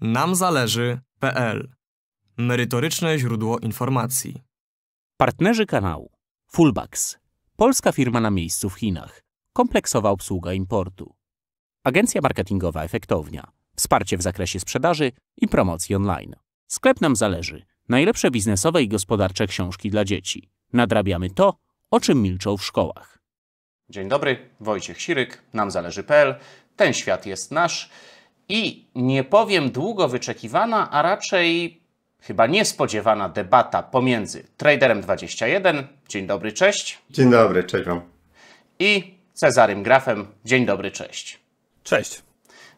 namzależy.pl Merytoryczne źródło informacji. Partnerzy kanału Fullbacks Polska firma na miejscu w Chinach. Kompleksowa obsługa importu. Agencja marketingowa Efektownia. Wsparcie w zakresie sprzedaży i promocji online. Sklep nam zależy. Najlepsze biznesowe i gospodarcze książki dla dzieci. Nadrabiamy to, o czym milczą w szkołach. Dzień dobry, Wojciech Siryk, nam zależy.pl. Ten świat jest nasz i nie powiem długo wyczekiwana, a raczej chyba niespodziewana debata pomiędzy Traderem 21, dzień dobry, cześć. Dzień dobry, cześć Wam. I Cezarym Grafem, dzień dobry, cześć. Cześć.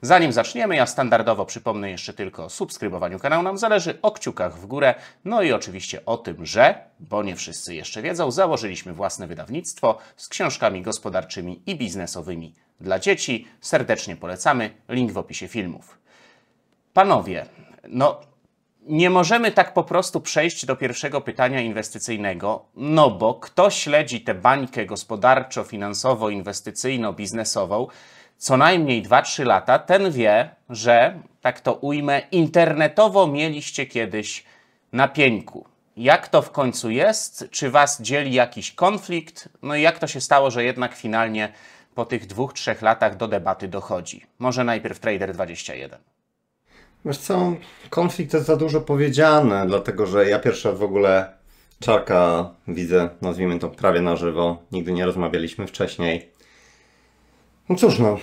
Zanim zaczniemy, ja standardowo przypomnę jeszcze tylko o subskrybowaniu kanału. Nam zależy o kciukach w górę, no i oczywiście o tym, że, bo nie wszyscy jeszcze wiedzą, założyliśmy własne wydawnictwo z książkami gospodarczymi i biznesowymi dla dzieci. Serdecznie polecamy, link w opisie filmów. Panowie, no nie możemy tak po prostu przejść do pierwszego pytania inwestycyjnego, no bo kto śledzi tę bańkę gospodarczo-finansowo-inwestycyjno-biznesową co najmniej 2-3 lata, ten wie, że, tak to ujmę, internetowo mieliście kiedyś na pieńku. Jak to w końcu jest? Czy was dzieli jakiś konflikt? No i jak to się stało, że jednak finalnie po tych dwóch, trzech latach do debaty dochodzi? Może najpierw Trader 21. Wiesz co, konflikt jest za dużo powiedziane, dlatego że ja pierwsza w ogóle czarka widzę, nazwijmy to prawie na żywo, nigdy nie rozmawialiśmy wcześniej. No cóż no,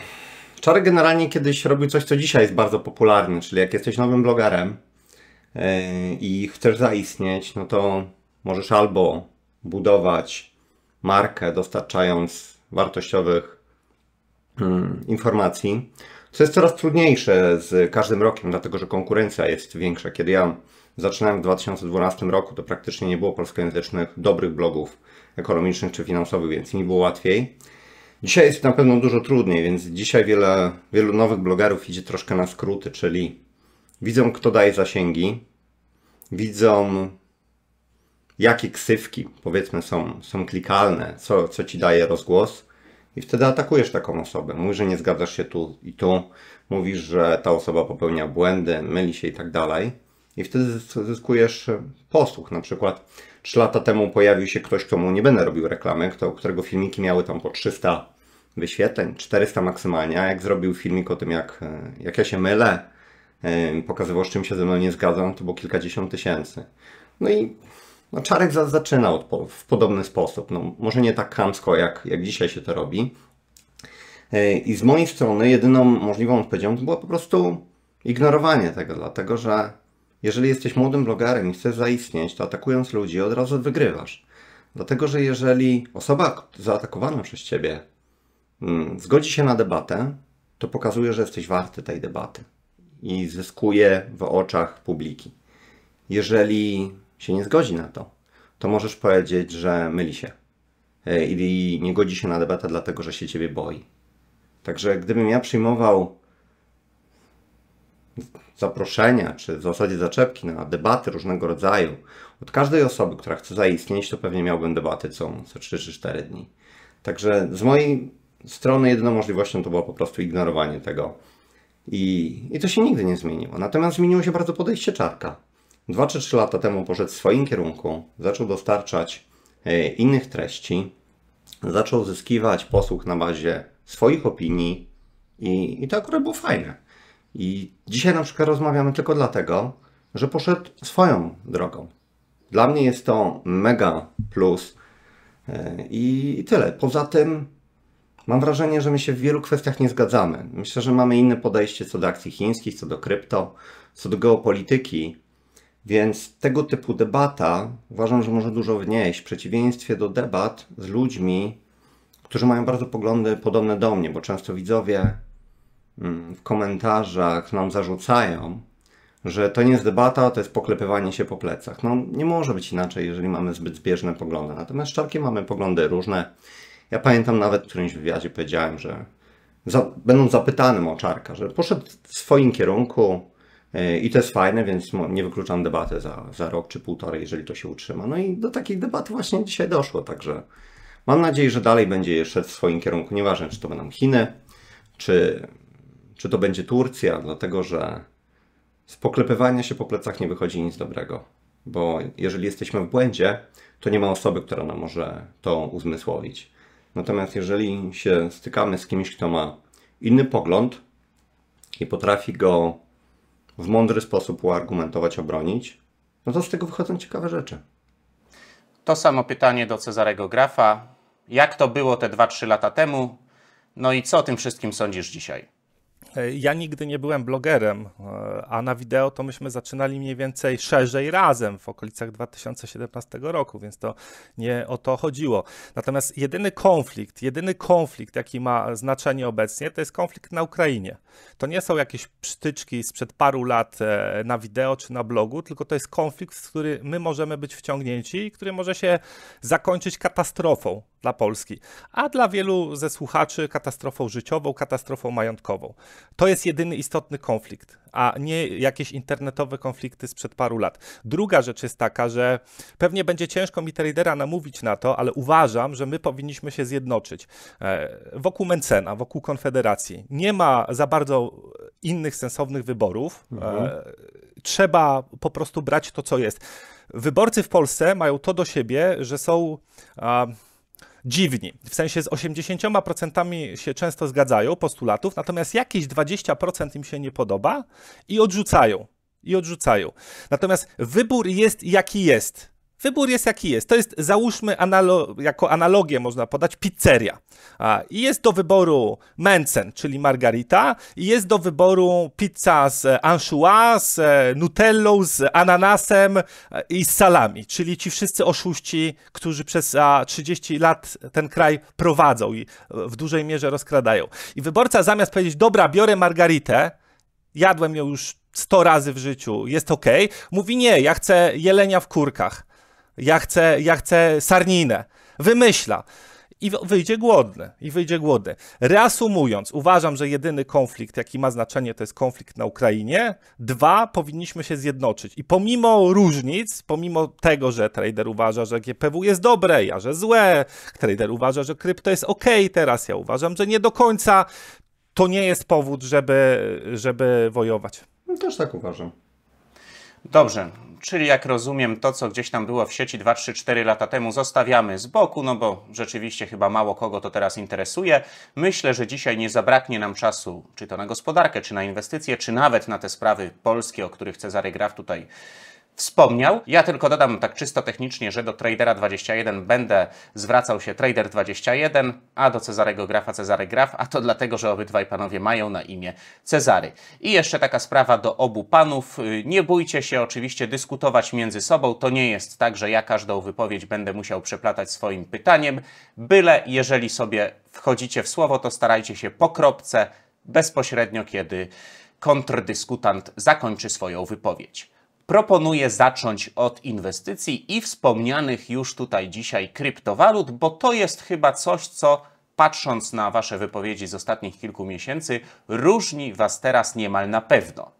Czarek generalnie kiedyś robił coś, co dzisiaj jest bardzo popularne, czyli jak jesteś nowym blogerem yy, i chcesz zaistnieć, no to możesz albo budować markę dostarczając wartościowych Hmm. informacji, co jest coraz trudniejsze z każdym rokiem, dlatego że konkurencja jest większa. Kiedy ja zaczynałem w 2012 roku, to praktycznie nie było polskojęzycznych dobrych blogów ekonomicznych czy finansowych, więc mi było łatwiej. Dzisiaj jest na pewno dużo trudniej, więc dzisiaj wiele, wielu nowych blogerów idzie troszkę na skróty, czyli widzą, kto daje zasięgi, widzą, jakie ksywki, powiedzmy, są, są klikalne, co, co ci daje rozgłos, i wtedy atakujesz taką osobę. Mówisz, że nie zgadzasz się tu i tu. Mówisz, że ta osoba popełnia błędy, myli się i tak dalej. I wtedy zyskujesz e, posłuch. Na przykład 3 lata temu pojawił się ktoś, komu nie będę robił reklamy, kto, którego filmiki miały tam po 300 wyświetleń, 400 maksymalnie. A jak zrobił filmik o tym, jak, e, jak ja się mylę, e, pokazywał, z czym się ze mną nie zgadzam, to było kilkadziesiąt tysięcy. No i no Czarek zaczyna od, w podobny sposób, no, może nie tak kamsko, jak, jak dzisiaj się to robi. E, I z mojej strony jedyną możliwą odpowiedzią było po prostu ignorowanie tego, dlatego że jeżeli jesteś młodym blogerem i chcesz zaistnieć, to atakując ludzi od razu wygrywasz. Dlatego, że jeżeli osoba zaatakowana przez ciebie mm, zgodzi się na debatę, to pokazuje, że jesteś warty tej debaty i zyskuje w oczach publiki. Jeżeli się nie zgodzi na to, to możesz powiedzieć, że myli się e, i nie godzi się na debatę, dlatego że się ciebie boi. Także gdybym ja przyjmował zaproszenia, czy w zasadzie zaczepki na debaty różnego rodzaju od każdej osoby, która chce zaistnieć, to pewnie miałbym debaty co, co 3 czy 4 dni. Także z mojej strony jedyną możliwością to było po prostu ignorowanie tego. I, I to się nigdy nie zmieniło. Natomiast zmieniło się bardzo podejście czarka. 2 3 lata temu poszedł w swoim kierunku, zaczął dostarczać e, innych treści, zaczął zyskiwać posłuch na bazie swoich opinii i, i to akurat było fajne. I dzisiaj na przykład rozmawiamy tylko dlatego, że poszedł swoją drogą. Dla mnie jest to mega plus e, i tyle. Poza tym mam wrażenie, że my się w wielu kwestiach nie zgadzamy. Myślę, że mamy inne podejście co do akcji chińskich, co do krypto, co do geopolityki więc tego typu debata uważam, że może dużo wnieść, w przeciwieństwie do debat z ludźmi, którzy mają bardzo poglądy podobne do mnie, bo często widzowie mm, w komentarzach nam zarzucają, że to nie jest debata, to jest poklepywanie się po plecach. No nie może być inaczej, jeżeli mamy zbyt zbieżne poglądy. Natomiast szczerkie mamy poglądy różne. Ja pamiętam nawet w którymś wywiadzie powiedziałem, że za, będąc zapytanym o Czarka, że poszedł w swoim kierunku, E, I to jest fajne, więc nie wykluczam debaty za, za rok czy półtorej, jeżeli to się utrzyma. No i do takich debat właśnie dzisiaj doszło, także mam nadzieję, że dalej będzie jeszcze w swoim kierunku, nieważne czy to będą Chiny, czy, czy to będzie Turcja, dlatego że z poklepywania się po plecach nie wychodzi nic dobrego. Bo jeżeli jesteśmy w błędzie, to nie ma osoby, która nam może to uzmysłowić. Natomiast jeżeli się stykamy z kimś, kto ma inny pogląd i potrafi go w mądry sposób uargumentować, obronić, no to z tego wychodzą ciekawe rzeczy. To samo pytanie do Cezarego Grafa. Jak to było te 2-3 lata temu? No i co o tym wszystkim sądzisz dzisiaj? E, ja nigdy nie byłem blogerem, e, a na wideo to myśmy zaczynali mniej więcej szerzej razem w okolicach 2017 roku, więc to nie o to chodziło. Natomiast jedyny konflikt, jedyny konflikt, jaki ma znaczenie obecnie, to jest konflikt na Ukrainie. To nie są jakieś psztyczki sprzed paru lat e, na wideo czy na blogu, tylko to jest konflikt, w który my możemy być wciągnięci i który może się zakończyć katastrofą dla Polski, a dla wielu ze słuchaczy katastrofą życiową, katastrofą majątkową. To jest jedyny istotny konflikt, a nie jakieś internetowe konflikty sprzed paru lat. Druga rzecz jest taka, że pewnie będzie ciężko mi tradera namówić na to, ale uważam, że my powinniśmy się zjednoczyć e, wokół Mencena, wokół Konfederacji. Nie ma za bardzo bardzo innych sensownych wyborów. Mhm. E, trzeba po prostu brać to, co jest. Wyborcy w Polsce mają to do siebie, że są. E, dziwni. W sensie z 80% się często zgadzają postulatów, natomiast jakieś 20% im się nie podoba i odrzucają. I odrzucają. Natomiast wybór jest jaki jest. Wybór jest jaki jest. To jest, załóżmy, analo jako analogię można podać, pizzeria. A, I jest do wyboru Mencen, czyli margarita, i jest do wyboru pizza z anchois, z nutellą, z ananasem e, i z salami, czyli ci wszyscy oszuści, którzy przez a, 30 lat ten kraj prowadzą i e, w dużej mierze rozkradają. I wyborca zamiast powiedzieć, dobra, biorę margaritę, jadłem ją już 100 razy w życiu, jest ok, mówi nie, ja chcę jelenia w kurkach ja chcę, ja chcę sarninę. Wymyśla. I wyjdzie głodny, i wyjdzie głodny. Reasumując, uważam, że jedyny konflikt, jaki ma znaczenie, to jest konflikt na Ukrainie. Dwa, powinniśmy się zjednoczyć. I pomimo różnic, pomimo tego, że trader uważa, że GPW jest dobre, ja że złe, trader uważa, że krypto jest ok, teraz ja uważam, że nie do końca, to nie jest powód, żeby, żeby wojować. No też tak uważam. Dobrze, Czyli jak rozumiem, to co gdzieś tam było w sieci 2-3-4 lata temu zostawiamy z boku, no bo rzeczywiście chyba mało kogo to teraz interesuje. Myślę, że dzisiaj nie zabraknie nam czasu, czy to na gospodarkę, czy na inwestycje, czy nawet na te sprawy polskie, o których Cezary Graf tutaj wspomniał. Ja tylko dodam tak czysto technicznie, że do Tradera 21 będę zwracał się Trader 21, a do Cezarego Grafa Cezary Graf, a to dlatego, że obydwaj panowie mają na imię Cezary. I jeszcze taka sprawa do obu panów. Nie bójcie się oczywiście dyskutować między sobą. To nie jest tak, że ja każdą wypowiedź będę musiał przeplatać swoim pytaniem. Byle jeżeli sobie wchodzicie w słowo, to starajcie się po kropce bezpośrednio, kiedy kontrdyskutant zakończy swoją wypowiedź proponuję zacząć od inwestycji i wspomnianych już tutaj dzisiaj kryptowalut, bo to jest chyba coś, co patrząc na Wasze wypowiedzi z ostatnich kilku miesięcy, różni Was teraz niemal na pewno.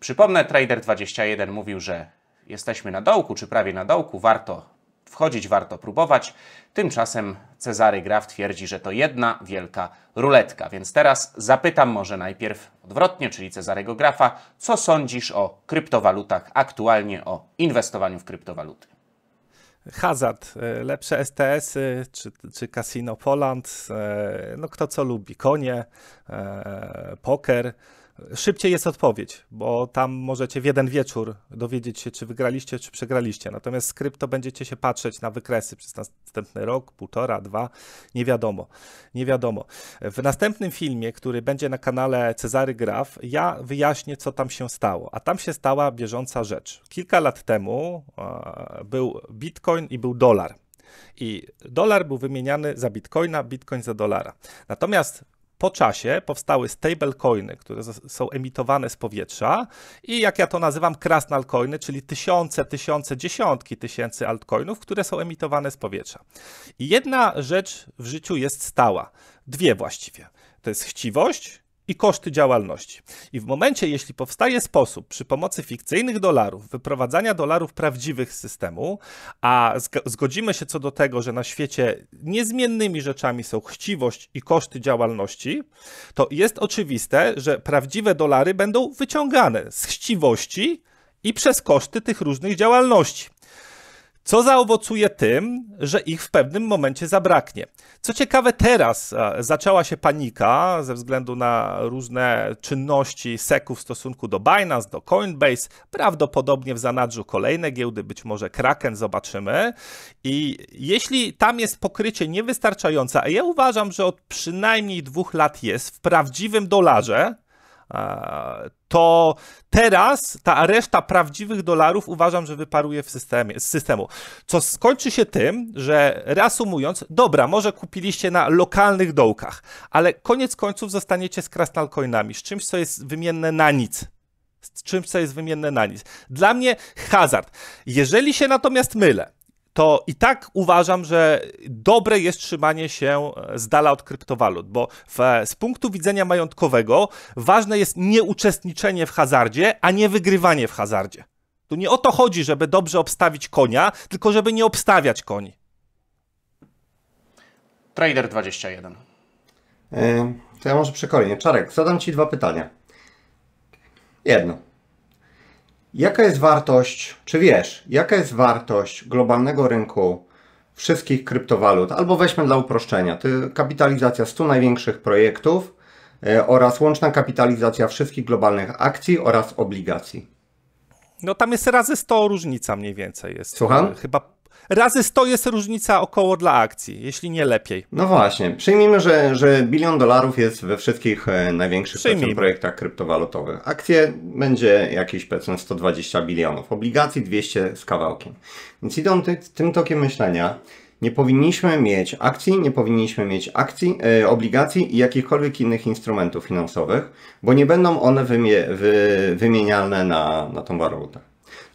Przypomnę, Trader21 mówił, że jesteśmy na dołku, czy prawie na dołku, warto wchodzić, warto próbować. Tymczasem Cezary Graf twierdzi, że to jedna wielka ruletka. Więc teraz zapytam może najpierw odwrotnie, czyli Cezarego Grafa, co sądzisz o kryptowalutach aktualnie, o inwestowaniu w kryptowaluty? Hazard, e, lepsze STS, -y, czy, czy Casino Poland, e, no kto co lubi, konie, e, poker. Szybciej jest odpowiedź, bo tam możecie w jeden wieczór dowiedzieć się, czy wygraliście, czy przegraliście. Natomiast z krypto będziecie się patrzeć na wykresy przez następny rok, półtora, dwa, nie wiadomo. Nie wiadomo. W następnym filmie, który będzie na kanale Cezary Graf, ja wyjaśnię, co tam się stało. A tam się stała bieżąca rzecz. Kilka lat temu e, był bitcoin i był dolar. I dolar był wymieniany za bitcoina, bitcoin za dolara. Natomiast po czasie powstały stablecoiny, które są emitowane z powietrza i jak ja to nazywam krasnalcoiny, czyli tysiące, tysiące, dziesiątki tysięcy altcoinów, które są emitowane z powietrza. I jedna rzecz w życiu jest stała, dwie właściwie. To jest chciwość i koszty działalności. I w momencie, jeśli powstaje sposób przy pomocy fikcyjnych dolarów wyprowadzania dolarów prawdziwych z systemu, a zgodzimy się co do tego, że na świecie niezmiennymi rzeczami są chciwość i koszty działalności, to jest oczywiste, że prawdziwe dolary będą wyciągane z chciwości i przez koszty tych różnych działalności co zaowocuje tym, że ich w pewnym momencie zabraknie. Co ciekawe, teraz e, zaczęła się panika ze względu na różne czynności SEC-u w stosunku do Binance, do Coinbase, prawdopodobnie w zanadrzu kolejne giełdy, być może Kraken, zobaczymy. I jeśli tam jest pokrycie niewystarczające, a ja uważam, że od przynajmniej dwóch lat jest w prawdziwym dolarze, to teraz ta reszta prawdziwych dolarów uważam, że wyparuje w systemie, z systemu. Co skończy się tym, że reasumując, dobra, może kupiliście na lokalnych dołkach, ale koniec końców zostaniecie z krasnalcoinami, z czymś, co jest wymienne na nic. Z czymś, co jest wymienne na nic. Dla mnie hazard. Jeżeli się natomiast mylę, to i tak uważam, że dobre jest trzymanie się e, z dala od kryptowalut, bo w, e, z punktu widzenia majątkowego ważne jest nieuczestniczenie w hazardzie, a nie wygrywanie w hazardzie. Tu nie o to chodzi, żeby dobrze obstawić konia, tylko żeby nie obstawiać koni. Trader 21. Yy, to ja może przekolę. Czarek, zadam Ci dwa pytania. Jedno. Jaka jest wartość, czy wiesz, jaka jest wartość globalnego rynku wszystkich kryptowalut? Albo weźmy dla uproszczenia, ty, kapitalizacja 100 największych projektów e, oraz łączna kapitalizacja wszystkich globalnych akcji oraz obligacji. No tam jest razy 100 różnica mniej więcej jest. Słucham? Chyba razy 100 jest różnica około dla akcji, jeśli nie lepiej. No właśnie, przyjmijmy, że, że bilion dolarów jest we wszystkich e, największych projektach kryptowalutowych. Akcje będzie jakiś powiedzmy 120 bilionów, obligacji 200 z kawałkiem. Więc idąc ty, tym tokiem myślenia, nie powinniśmy mieć akcji, nie powinniśmy mieć akcji, e, obligacji i jakichkolwiek innych instrumentów finansowych, bo nie będą one wymie, wy, wymienialne na, na tą walutę.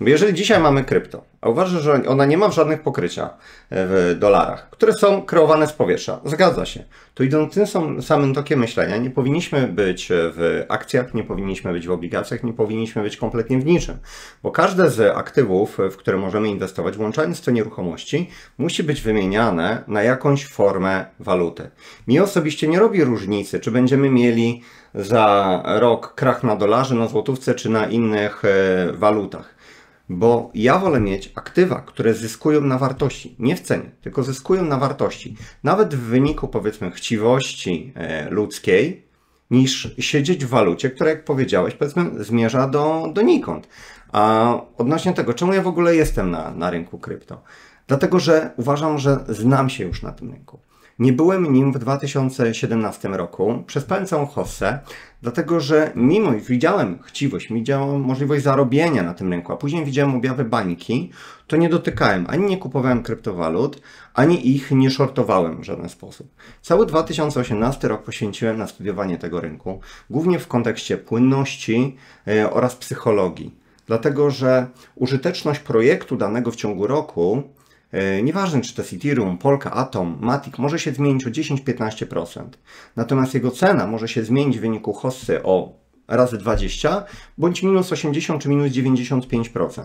Jeżeli dzisiaj mamy krypto, a uważam, że ona nie ma żadnych pokrycia e, w dolarach, które są kreowane z powietrza, zgadza się, to idąc tym samym tokiem myślenia, nie powinniśmy być w akcjach, nie powinniśmy być w obligacjach, nie powinniśmy być kompletnie w niczym, bo każde z aktywów, w które możemy inwestować, włączając to nieruchomości, musi być wymieniane na jakąś formę waluty. Mi osobiście nie robi różnicy, czy będziemy mieli za rok krach na dolarze, na złotówce czy na innych e, walutach bo ja wolę mieć aktywa, które zyskują na wartości, nie w cenie, tylko zyskują na wartości, nawet w wyniku powiedzmy chciwości e, ludzkiej, niż siedzieć w walucie, która jak powiedziałeś, powiedzmy zmierza do, donikąd. A odnośnie tego, czemu ja w ogóle jestem na, na rynku krypto? Dlatego, że uważam, że znam się już na tym rynku. Nie byłem nim w 2017 roku przez pełen całą hossę, dlatego że mimo iż widziałem chciwość, widziałem możliwość zarobienia na tym rynku, a później widziałem objawy bańki, to nie dotykałem, ani nie kupowałem kryptowalut, ani ich nie shortowałem w żaden sposób. Cały 2018 rok poświęciłem na studiowanie tego rynku, głównie w kontekście płynności e, oraz psychologii dlatego że użyteczność projektu danego w ciągu roku E, nieważne, czy to jest Ethereum, Polka, Atom, Matic, może się zmienić o 10-15%. Natomiast jego cena może się zmienić w wyniku hossy o razy 20, bądź minus 80 czy minus 95%.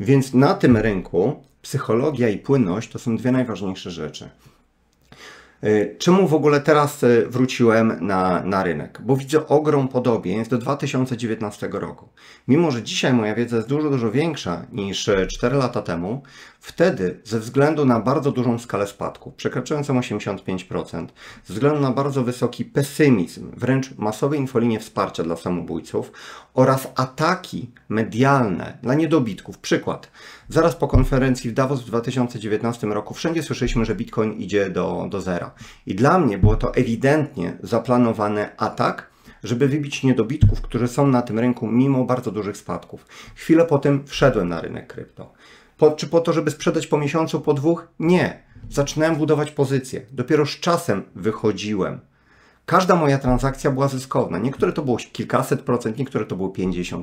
Więc na tym rynku psychologia i płynność to są dwie najważniejsze rzeczy. E, czemu w ogóle teraz e, wróciłem na, na rynek? Bo widzę ogrom podobieństw do 2019 roku. Mimo, że dzisiaj moja wiedza jest dużo, dużo większa niż 4 lata temu, Wtedy, ze względu na bardzo dużą skalę spadku przekraczającą 85%, ze względu na bardzo wysoki pesymizm, wręcz masowe infolinie wsparcia dla samobójców oraz ataki medialne dla niedobitków. Przykład, zaraz po konferencji w Davos w 2019 roku wszędzie słyszeliśmy, że Bitcoin idzie do, do zera. I dla mnie było to ewidentnie zaplanowany atak żeby wybić niedobitków, którzy są na tym rynku mimo bardzo dużych spadków. Chwilę potem wszedłem na rynek krypto po, czy po to, żeby sprzedać po miesiącu, po dwóch. Nie. Zaczynałem budować pozycję. Dopiero z czasem wychodziłem. Każda moja transakcja była zyskowna. Niektóre to było kilkaset procent, niektóre to było 50%,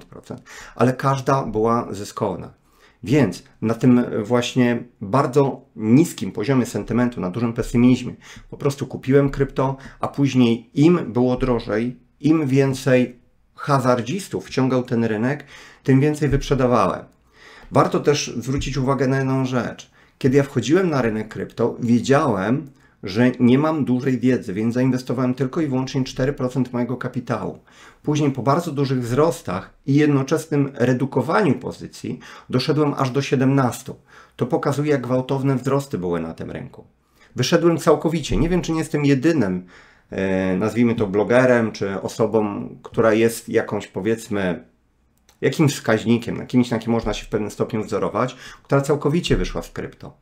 ale każda była zyskowna. Więc na tym e, właśnie bardzo niskim poziomie sentymentu, na dużym pesymizmie, po prostu kupiłem krypto, a później im było drożej, im więcej hazardzistów wciągał ten rynek, tym więcej wyprzedawałem. Warto też zwrócić uwagę na jedną rzecz. Kiedy ja wchodziłem na rynek krypto, wiedziałem, że nie mam dużej wiedzy, więc zainwestowałem tylko i wyłącznie 4% mojego kapitału. Później po bardzo dużych wzrostach i jednoczesnym redukowaniu pozycji doszedłem aż do 17. To pokazuje, jak gwałtowne wzrosty były na tym rynku. Wyszedłem całkowicie. Nie wiem, czy nie jestem jedynym, e, nazwijmy to blogerem, czy osobą, która jest jakąś powiedzmy jakimś wskaźnikiem, jakimś, na kim można się w pewnym stopniu wzorować, która całkowicie wyszła z krypto.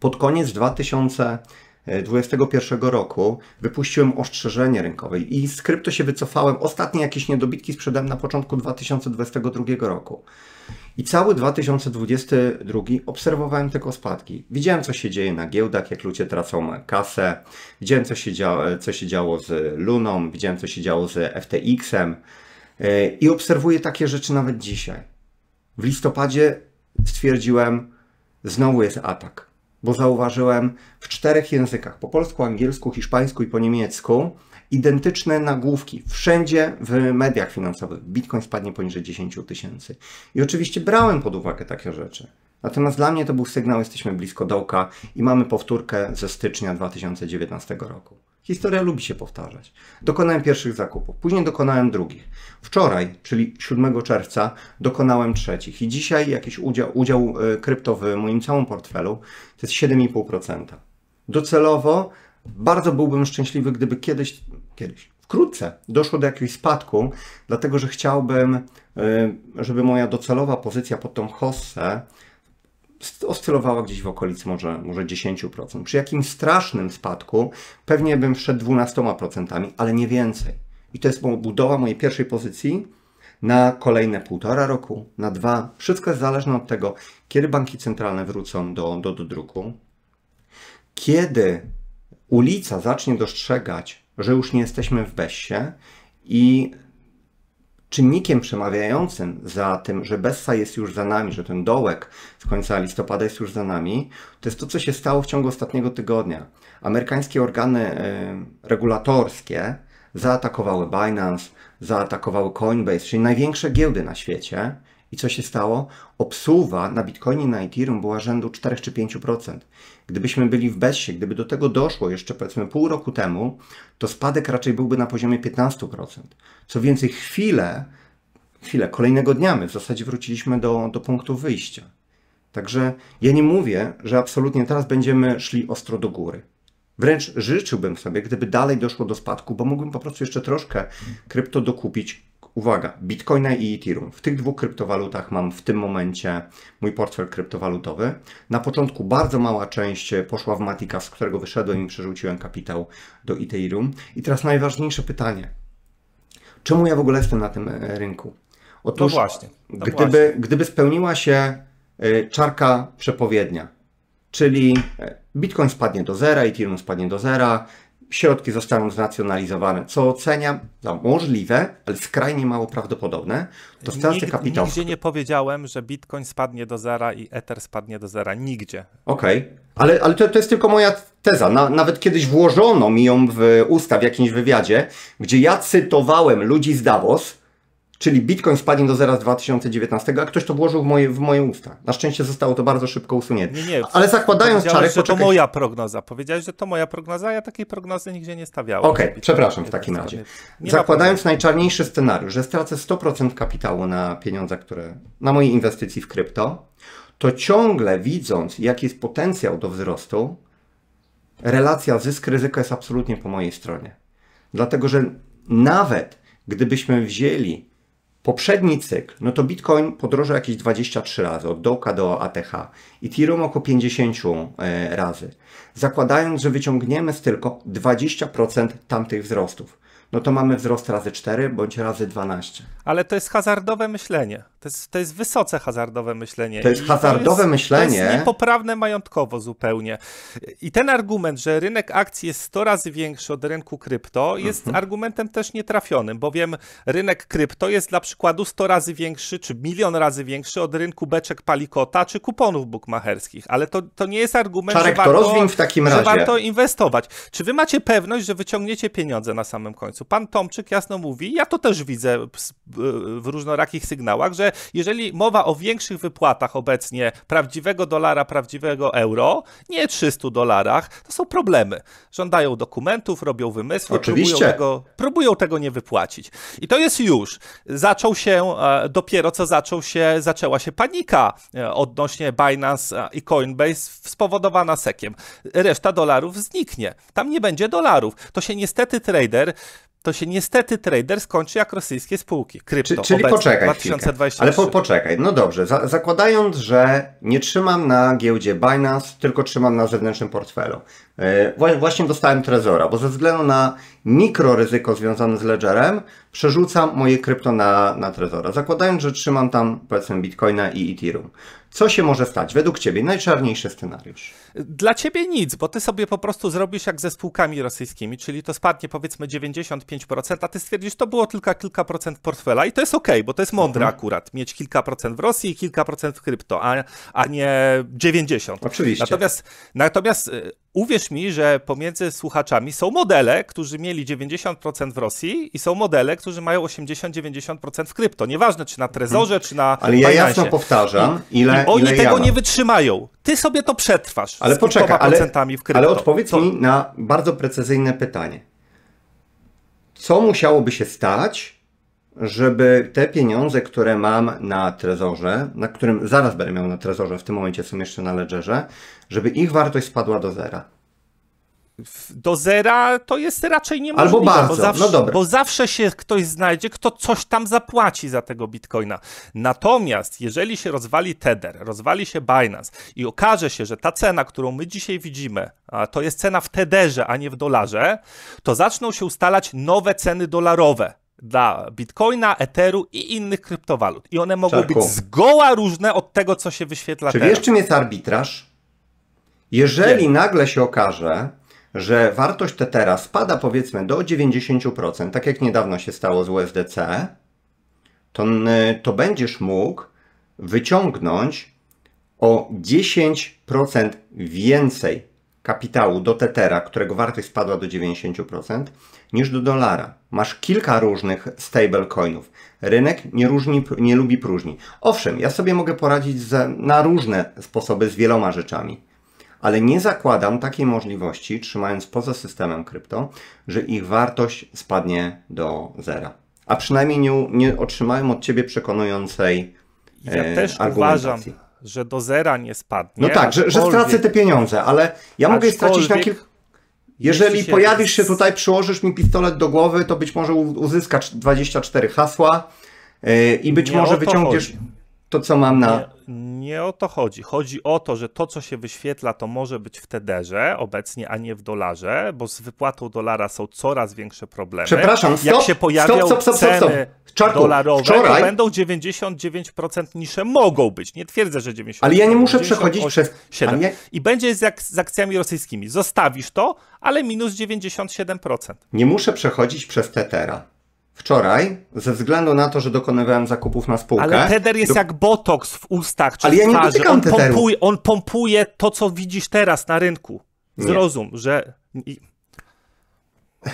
Pod koniec 2021 roku wypuściłem ostrzeżenie rynkowe i z krypto się wycofałem. Ostatnie jakieś niedobitki sprzedałem na początku 2022 roku. I cały 2022 obserwowałem tylko spadki. Widziałem, co się dzieje na giełdach, jak ludzie tracą kasę. Widziałem, co się, dzia co się działo z Luną, widziałem, co się działo z FTX-em. E, I obserwuję takie rzeczy nawet dzisiaj. W listopadzie stwierdziłem, znowu jest atak, bo zauważyłem w czterech językach po polsku, angielsku, hiszpańsku i po niemiecku identyczne nagłówki wszędzie w mediach finansowych. Bitcoin spadnie poniżej 10 tysięcy. I oczywiście brałem pod uwagę takie rzeczy. Natomiast dla mnie to był sygnał, jesteśmy blisko dołka i mamy powtórkę ze stycznia 2019 roku. Historia lubi się powtarzać. Dokonałem pierwszych zakupów, później dokonałem drugich. Wczoraj, czyli 7 czerwca, dokonałem trzecich. I dzisiaj jakiś udział, udział e, krypto w moim całym portfelu to jest 7,5%. Docelowo bardzo byłbym szczęśliwy, gdyby kiedyś, kiedyś, wkrótce doszło do jakiegoś spadku, dlatego że chciałbym, e, żeby moja docelowa pozycja pod tą hossę oscylowała gdzieś w okolicy może, może 10%. Przy jakimś strasznym spadku pewnie bym wszedł 12%, ale nie więcej. I to jest budowa mojej pierwszej pozycji na kolejne półtora roku, na dwa. Wszystko jest zależne od tego, kiedy banki centralne wrócą do, do, do druku, kiedy ulica zacznie dostrzegać, że już nie jesteśmy w Bessie i czynnikiem przemawiającym za tym, że Bessa jest już za nami, że ten dołek z końca listopada jest już za nami, to jest to, co się stało w ciągu ostatniego tygodnia. Amerykańskie organy e, regulatorskie zaatakowały Binance, zaatakowały Coinbase, czyli największe giełdy na świecie, i co się stało? Obsuwa na Bitcoinie, na Ethereum była rzędu 4 czy 5%. Gdybyśmy byli w BESie, gdyby do tego doszło jeszcze powiedzmy pół roku temu, to spadek raczej byłby na poziomie 15%. Co więcej, chwilę, chwilę kolejnego dnia my w zasadzie wróciliśmy do, do punktu wyjścia. Także ja nie mówię, że absolutnie teraz będziemy szli ostro do góry. Wręcz życzyłbym sobie, gdyby dalej doszło do spadku, bo mógłbym po prostu jeszcze troszkę krypto dokupić Uwaga, Bitcoina i Ethereum. W tych dwóch kryptowalutach mam w tym momencie mój portfel kryptowalutowy. Na początku bardzo mała część poszła w Matika, z którego wyszedłem i przerzuciłem kapitał do Ethereum. I teraz najważniejsze pytanie. Czemu ja w ogóle jestem na tym e, rynku? Otóż, no właśnie, no gdyby, właśnie. gdyby spełniła się e, czarka przepowiednia, czyli e, Bitcoin spadnie do zera, Ethereum spadnie do zera, środki zostaną znacjonalizowane, co oceniam za możliwe, ale skrajnie mało prawdopodobne, to straty kapitału. Nigdzie nie powiedziałem, że Bitcoin spadnie do zera i Ether spadnie do zera. Nigdzie. Okej, okay. ale, ale to, to jest tylko moja teza. Na, nawet kiedyś włożono mi ją w usta w jakimś wywiadzie, gdzie ja cytowałem ludzi z Davos, Czyli Bitcoin spadnie do zera z 2019, a ktoś to włożył w moje, w moje usta. Na szczęście zostało to bardzo szybko usunięte. Nie, nie, Ale zakładając czarek... że poczekaj... to moja prognoza. Powiedziałeś, że to moja prognoza, ja takiej prognozy nigdzie nie stawiałem. Okej, okay, przepraszam w takim razie. Nie zakładając najczarniejszy scenariusz, że stracę 100% kapitału na pieniądze, które... na mojej inwestycji w krypto, to ciągle widząc, jaki jest potencjał do wzrostu, relacja zysk-ryzyko jest absolutnie po mojej stronie. Dlatego, że nawet gdybyśmy wzięli Poprzedni cykl, no to Bitcoin podrożał jakieś 23 razy, od dołka do ATH, Ethereum około 50 e, razy. Zakładając, że wyciągniemy z tylko 20% tamtych wzrostów, no to mamy wzrost razy 4 bądź razy 12. Ale to jest hazardowe myślenie. To jest, to jest wysoce hazardowe myślenie. To jest I hazardowe to jest, myślenie. To jest niepoprawne majątkowo zupełnie. I ten argument, że rynek akcji jest 100 razy większy od rynku krypto, jest mhm. argumentem też nietrafionym, bowiem rynek krypto jest dla przykładu 100 razy większy, czy milion razy większy od rynku beczek palikota, czy kuponów bukmacherskich. Ale to, to nie jest argument, Czarek, że, warto, w takim razie. że warto inwestować. Czy wy macie pewność, że wyciągniecie pieniądze na samym końcu? Pan Tomczyk jasno mówi, ja to też widzę w różnorakich sygnałach, że jeżeli mowa o większych wypłatach obecnie prawdziwego dolara, prawdziwego euro, nie 300 dolarach, to są problemy. Żądają dokumentów, robią wymysły, Oczywiście. Próbują, tego, próbują tego nie wypłacić. I to jest już. Zaczął się, e, dopiero co zaczął się, zaczęła się panika e, odnośnie Binance e, i Coinbase spowodowana sekiem. Reszta dolarów zniknie. Tam nie będzie dolarów. To się niestety trader to się niestety trader skończy jak rosyjskie spółki. Krypto, czyli poczekaj 2023. Ale po, poczekaj, no dobrze. Za, zakładając, że nie trzymam na giełdzie Binance, tylko trzymam na zewnętrznym portfelu. Yy, właśnie dostałem Trezora, bo ze względu na mikro ryzyko związane z Ledgerem, przerzucam moje krypto na, na Trezora. Zakładając, że trzymam tam powiedzmy Bitcoina i Ethereum. Co się może stać według Ciebie? Najczarniejszy scenariusz. Dla Ciebie nic, bo Ty sobie po prostu zrobisz jak ze spółkami rosyjskimi, czyli to spadnie powiedzmy 95%, a Ty stwierdzisz, to było tylko kilka procent portfela i to jest ok, bo to jest mądre mhm. akurat, mieć kilka procent w Rosji i kilka procent w krypto, a, a nie 90. Oczywiście. Natomiast, natomiast y, Uwierz mi, że pomiędzy słuchaczami są modele, którzy mieli 90% w Rosji i są modele, którzy mają 80-90% w krypto. Nieważne, czy na Trezorze, czy na Ale ja Binance. jasno powtarzam, ile, I Oni ile tego ja nie wytrzymają. Ty sobie to przetrwasz ale z poczeka, ale, w krypto. Ale odpowiedz to... mi na bardzo precyzyjne pytanie. Co musiałoby się stać, żeby te pieniądze, które mam na trezorze, na którym zaraz będę miał na trezorze, w tym momencie są jeszcze na ledgerze, żeby ich wartość spadła do zera. Do zera to jest raczej niemożliwe. Albo bardzo, bo no zawsze, no dobra. Bo zawsze się ktoś znajdzie, kto coś tam zapłaci za tego bitcoina. Natomiast jeżeli się rozwali Tether, rozwali się Binance i okaże się, że ta cena, którą my dzisiaj widzimy, to jest cena w Tetherze, a nie w dolarze, to zaczną się ustalać nowe ceny dolarowe dla Bitcoina, Etheru i innych kryptowalut. I one mogą Czarku. być zgoła różne od tego, co się wyświetla Czy teraz. wiesz, czym jest arbitraż? Jeżeli nagle się okaże, że wartość Tethera spada powiedzmy do 90%, tak jak niedawno się stało z USDC, to, to będziesz mógł wyciągnąć o 10% więcej kapitału do Tetera, którego wartość spadła do 90%, niż do dolara. Masz kilka różnych stablecoinów. Rynek nie, różni, nie lubi próżni. Owszem, ja sobie mogę poradzić za, na różne sposoby z wieloma rzeczami, ale nie zakładam takiej możliwości, trzymając poza systemem krypto, że ich wartość spadnie do zera. A przynajmniej nie, nie otrzymałem od Ciebie przekonującej ja e, też uważam, że do zera nie spadnie. No tak, że, że stracę te pieniądze, ale ja mogę stracić na kilka. Jeżeli się pojawisz się tutaj, przyłożysz mi pistolet do głowy, to być może uzyskasz 24 hasła yy, i być może wyciągniesz chodzi. to, co mam na. Nie nie o to chodzi. Chodzi o to, że to, co się wyświetla, to może być w tederze obecnie, a nie w dolarze, bo z wypłatą dolara są coraz większe problemy. Przepraszam, stop, Jak się pojawią stop, stop, stop, stop, stop. ceny Czarku, dolarowe, wczoraj... to będą 99% niższe. Mogą być. Nie twierdzę, że 90%. Ale ja nie muszę przechodzić przez... 7. I będzie jak z akcjami rosyjskimi. Zostawisz to, ale minus 97%. Nie muszę przechodzić przez tetera wczoraj, ze względu na to, że dokonywałem zakupów na spółkę. Ale teder jest do... jak botoks w ustach czy Ale ja nie twarzy. On pompuje, on pompuje to, co widzisz teraz na rynku. Zrozum, nie. że...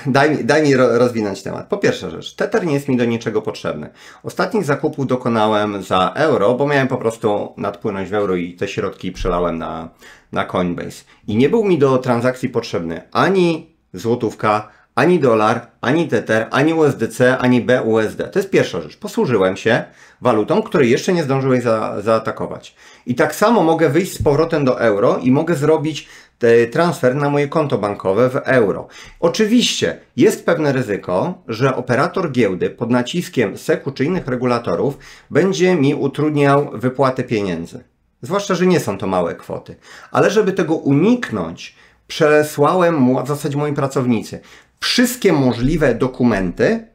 Daj mi, daj mi rozwinąć temat. Po pierwsze rzecz, Tether nie jest mi do niczego potrzebny. Ostatnich zakupów dokonałem za euro, bo miałem po prostu nadpłynąć w euro i te środki przelałem na, na Coinbase. I nie był mi do transakcji potrzebny ani złotówka, ani dolar, ani Tether, ani USDC, ani BUSD. To jest pierwsza rzecz. Posłużyłem się walutą, której jeszcze nie zdążyłem za, zaatakować. I tak samo mogę wyjść z powrotem do euro i mogę zrobić e, transfer na moje konto bankowe w euro. Oczywiście jest pewne ryzyko, że operator giełdy pod naciskiem SEC-u czy innych regulatorów będzie mi utrudniał wypłatę pieniędzy. Zwłaszcza, że nie są to małe kwoty. Ale żeby tego uniknąć, przesłałem w zasadzie moi pracownicy wszystkie możliwe dokumenty,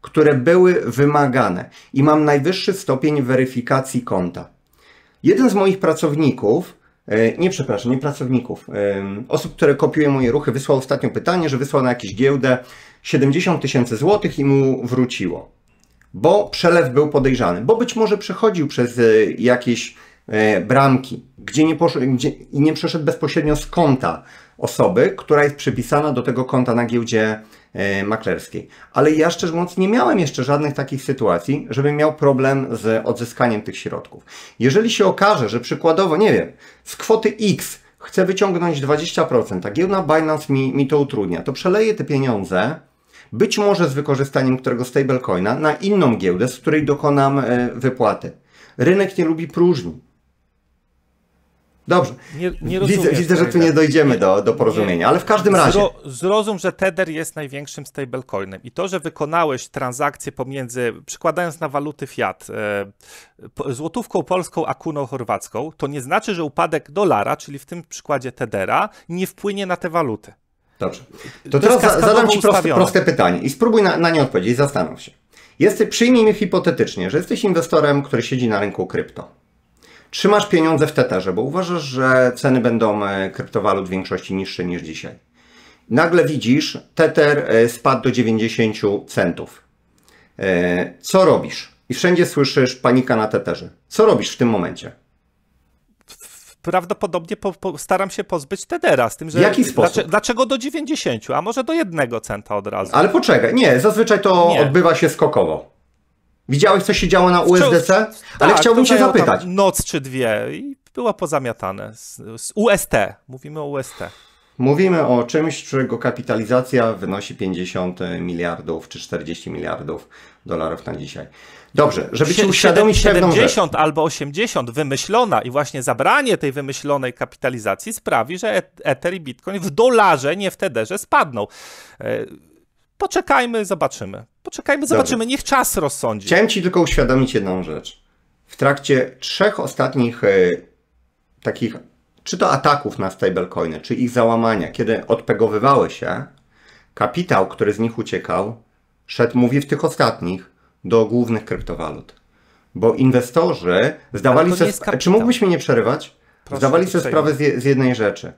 które były wymagane i mam najwyższy stopień weryfikacji konta. Jeden z moich pracowników, e, nie przepraszam, nie pracowników, e, osób, które kopiują moje ruchy, wysłał ostatnio pytanie, że wysłał na jakąś giełdę 70 tysięcy złotych i mu wróciło, bo przelew był podejrzany, bo być może przechodził przez e, jakieś bramki, gdzie nie, poszedł, gdzie, i nie przeszedł bezpośrednio z konta osoby, która jest przypisana do tego konta na giełdzie e, maklerskiej. Ale ja szczerze mówiąc nie miałem jeszcze żadnych takich sytuacji, żebym miał problem z odzyskaniem tych środków. Jeżeli się okaże, że przykładowo, nie wiem, z kwoty X chcę wyciągnąć 20%, a giełda Binance mi, mi to utrudnia, to przeleję te pieniądze być może z wykorzystaniem którego stablecoina, na inną giełdę, z której dokonam e, wypłaty. Rynek nie lubi próżni. Dobrze. Nie, nie widzę, widzę, że tu nie dojdziemy do, do porozumienia, ale w każdym razie. zrozum, że Tether jest największym stablecoinem i to, że wykonałeś transakcję pomiędzy, przykładając na waluty fiat, e, złotówką polską a kuną chorwacką, to nie znaczy, że upadek dolara, czyli w tym przykładzie Tethera, nie wpłynie na te waluty. Dobrze. To teraz zadam Ci proste, proste, pytanie i spróbuj na, na nie odpowiedzieć, zastanów się. Jesteś, przyjmijmy hipotetycznie, że jesteś inwestorem, który siedzi na rynku krypto trzymasz pieniądze w teterze, bo uważasz, że ceny będą e, kryptowalut w większości niższe niż dzisiaj. Nagle widzisz, teter e, spadł do 90 centów. E, co robisz? I wszędzie słyszysz panika na teterze. Co robisz w tym momencie? prawdopodobnie po, po, staram się pozbyć Tedera, z tym, że... W jaki sposób? Dlaczego, dlaczego do 90, a może do jednego centa od razu? Ale poczekaj, nie, zazwyczaj to nie. odbywa się skokowo. Widziałeś, co się działo na USDC? Ale tak, chciałbym się zapytać. Noc czy dwie i było pozamiatane. Z, z UST. Mówimy o UST. Mówimy o czymś, czego kapitalizacja wynosi 50 miliardów czy 40 miliardów dolarów na dzisiaj. Dobrze, żeby się uświadomić 70 70 albo 80 wymyślona i właśnie zabranie tej wymyślonej kapitalizacji sprawi, że e- Ether i Bitcoin w dolarze, nie w tederze, spadną. E, poczekajmy, zobaczymy. Poczekajmy, zobaczymy, niech czas rozsądzi. Chciałem ci tylko uświadomić jedną rzecz. W trakcie trzech ostatnich y, takich, czy to ataków na stablecoiny, czy ich załamania, kiedy odpegowywały się, kapitał, który z nich uciekał, szedł, mówi w tych ostatnich, do głównych kryptowalut. Bo inwestorzy zdawali sobie... Czy mógłbyś mnie nie przerywać? Proszę, zdawali sobie sprawę z, z jednej rzeczy,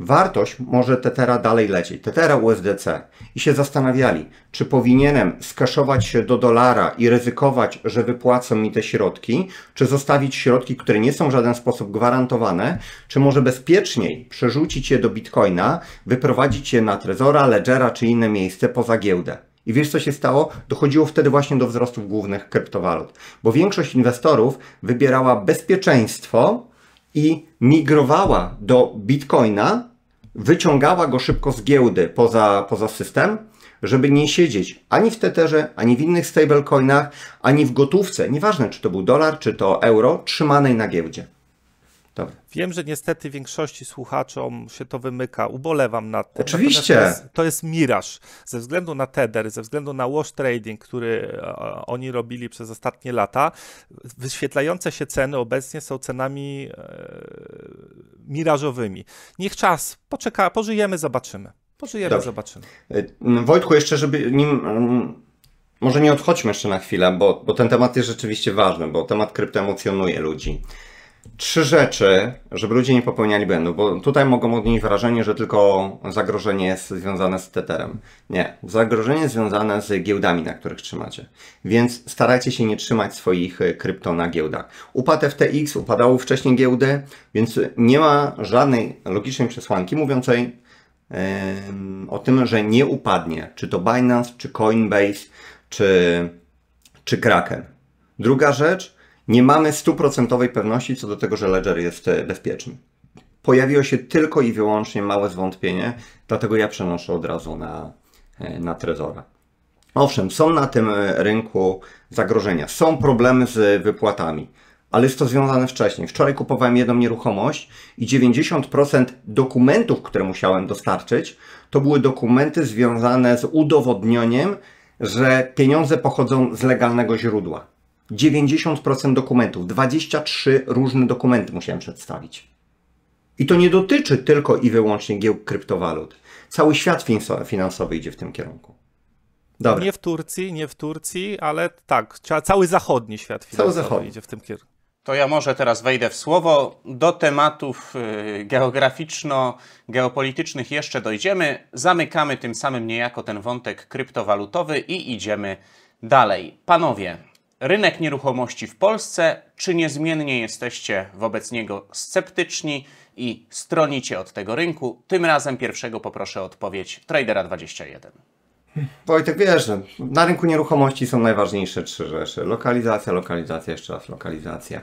wartość może Tetera dalej lecieć, Tetera USDC i się zastanawiali, czy powinienem skaszować się do dolara i ryzykować, że wypłacą mi te środki, czy zostawić środki, które nie są w żaden sposób gwarantowane, czy może bezpieczniej przerzucić je do Bitcoina, wyprowadzić je na Trezora, Ledgera czy inne miejsce poza giełdę. I wiesz co się stało? Dochodziło wtedy właśnie do wzrostów głównych kryptowalut, bo większość inwestorów wybierała bezpieczeństwo i migrowała do Bitcoina, wyciągała go szybko z giełdy poza, poza system, żeby nie siedzieć ani w Tetherze, ani w innych stablecoinach, ani w gotówce, nieważne czy to był dolar, czy to euro, trzymanej na giełdzie. Tak. Wiem, że niestety większości słuchaczom się to wymyka. Ubolewam nad tym. Oczywiście. To jest, to jest, miraż. Ze względu na Tether, ze względu na wash trading, który e, oni robili przez ostatnie lata, wyświetlające się ceny obecnie są cenami e, mirażowymi. Niech czas, poczeka, pożyjemy, zobaczymy. Pożyjemy, Dobrze. zobaczymy. E, Wojtku, jeszcze żeby nim... Mm, może nie odchodźmy jeszcze na chwilę, bo, bo ten temat jest rzeczywiście ważny, bo temat krypto emocjonuje ludzi trzy rzeczy, żeby ludzie nie popełniali błędów, bo tutaj mogą odnieść wrażenie, że tylko zagrożenie jest związane z tetherem, Nie, zagrożenie jest związane z giełdami, na których trzymacie. Więc starajcie się nie trzymać swoich y, krypto na giełdach. Upadł FTX, upadały wcześniej giełdy, więc nie ma żadnej logicznej przesłanki mówiącej yy, o tym, że nie upadnie, czy to Binance, czy Coinbase, czy, czy Kraken. Druga rzecz, nie mamy stuprocentowej pewności co do tego, że Ledger jest e, bezpieczny. Pojawiło się tylko i wyłącznie małe zwątpienie, dlatego ja przenoszę od razu na, e, na Trezora. Owszem, są na tym e, rynku zagrożenia, są problemy z wypłatami, ale jest to związane wcześniej. Wczoraj kupowałem jedną nieruchomość i 90% dokumentów, które musiałem dostarczyć, to były dokumenty związane z udowodnieniem, że pieniądze pochodzą z legalnego źródła. 90% dokumentów, 23 różne dokumenty musiałem przedstawić. I to nie dotyczy tylko i wyłącznie giełd kryptowalut. Cały świat finansowy idzie w tym kierunku. Dobra. Nie w Turcji, nie w Turcji, ale tak, cały zachodni świat finansowy zachodni. idzie w tym kierunku. To ja może teraz wejdę w słowo. Do tematów y, geograficzno-geopolitycznych jeszcze dojdziemy. Zamykamy tym samym niejako ten wątek kryptowalutowy i idziemy dalej. Panowie, rynek nieruchomości w Polsce, czy niezmiennie jesteście wobec niego sceptyczni i stronicie od tego rynku? Tym razem pierwszego poproszę o odpowiedź Tradera21. Wojtek, wiesz, na rynku nieruchomości są najważniejsze trzy rzeczy. Lokalizacja, lokalizacja, jeszcze raz lokalizacja.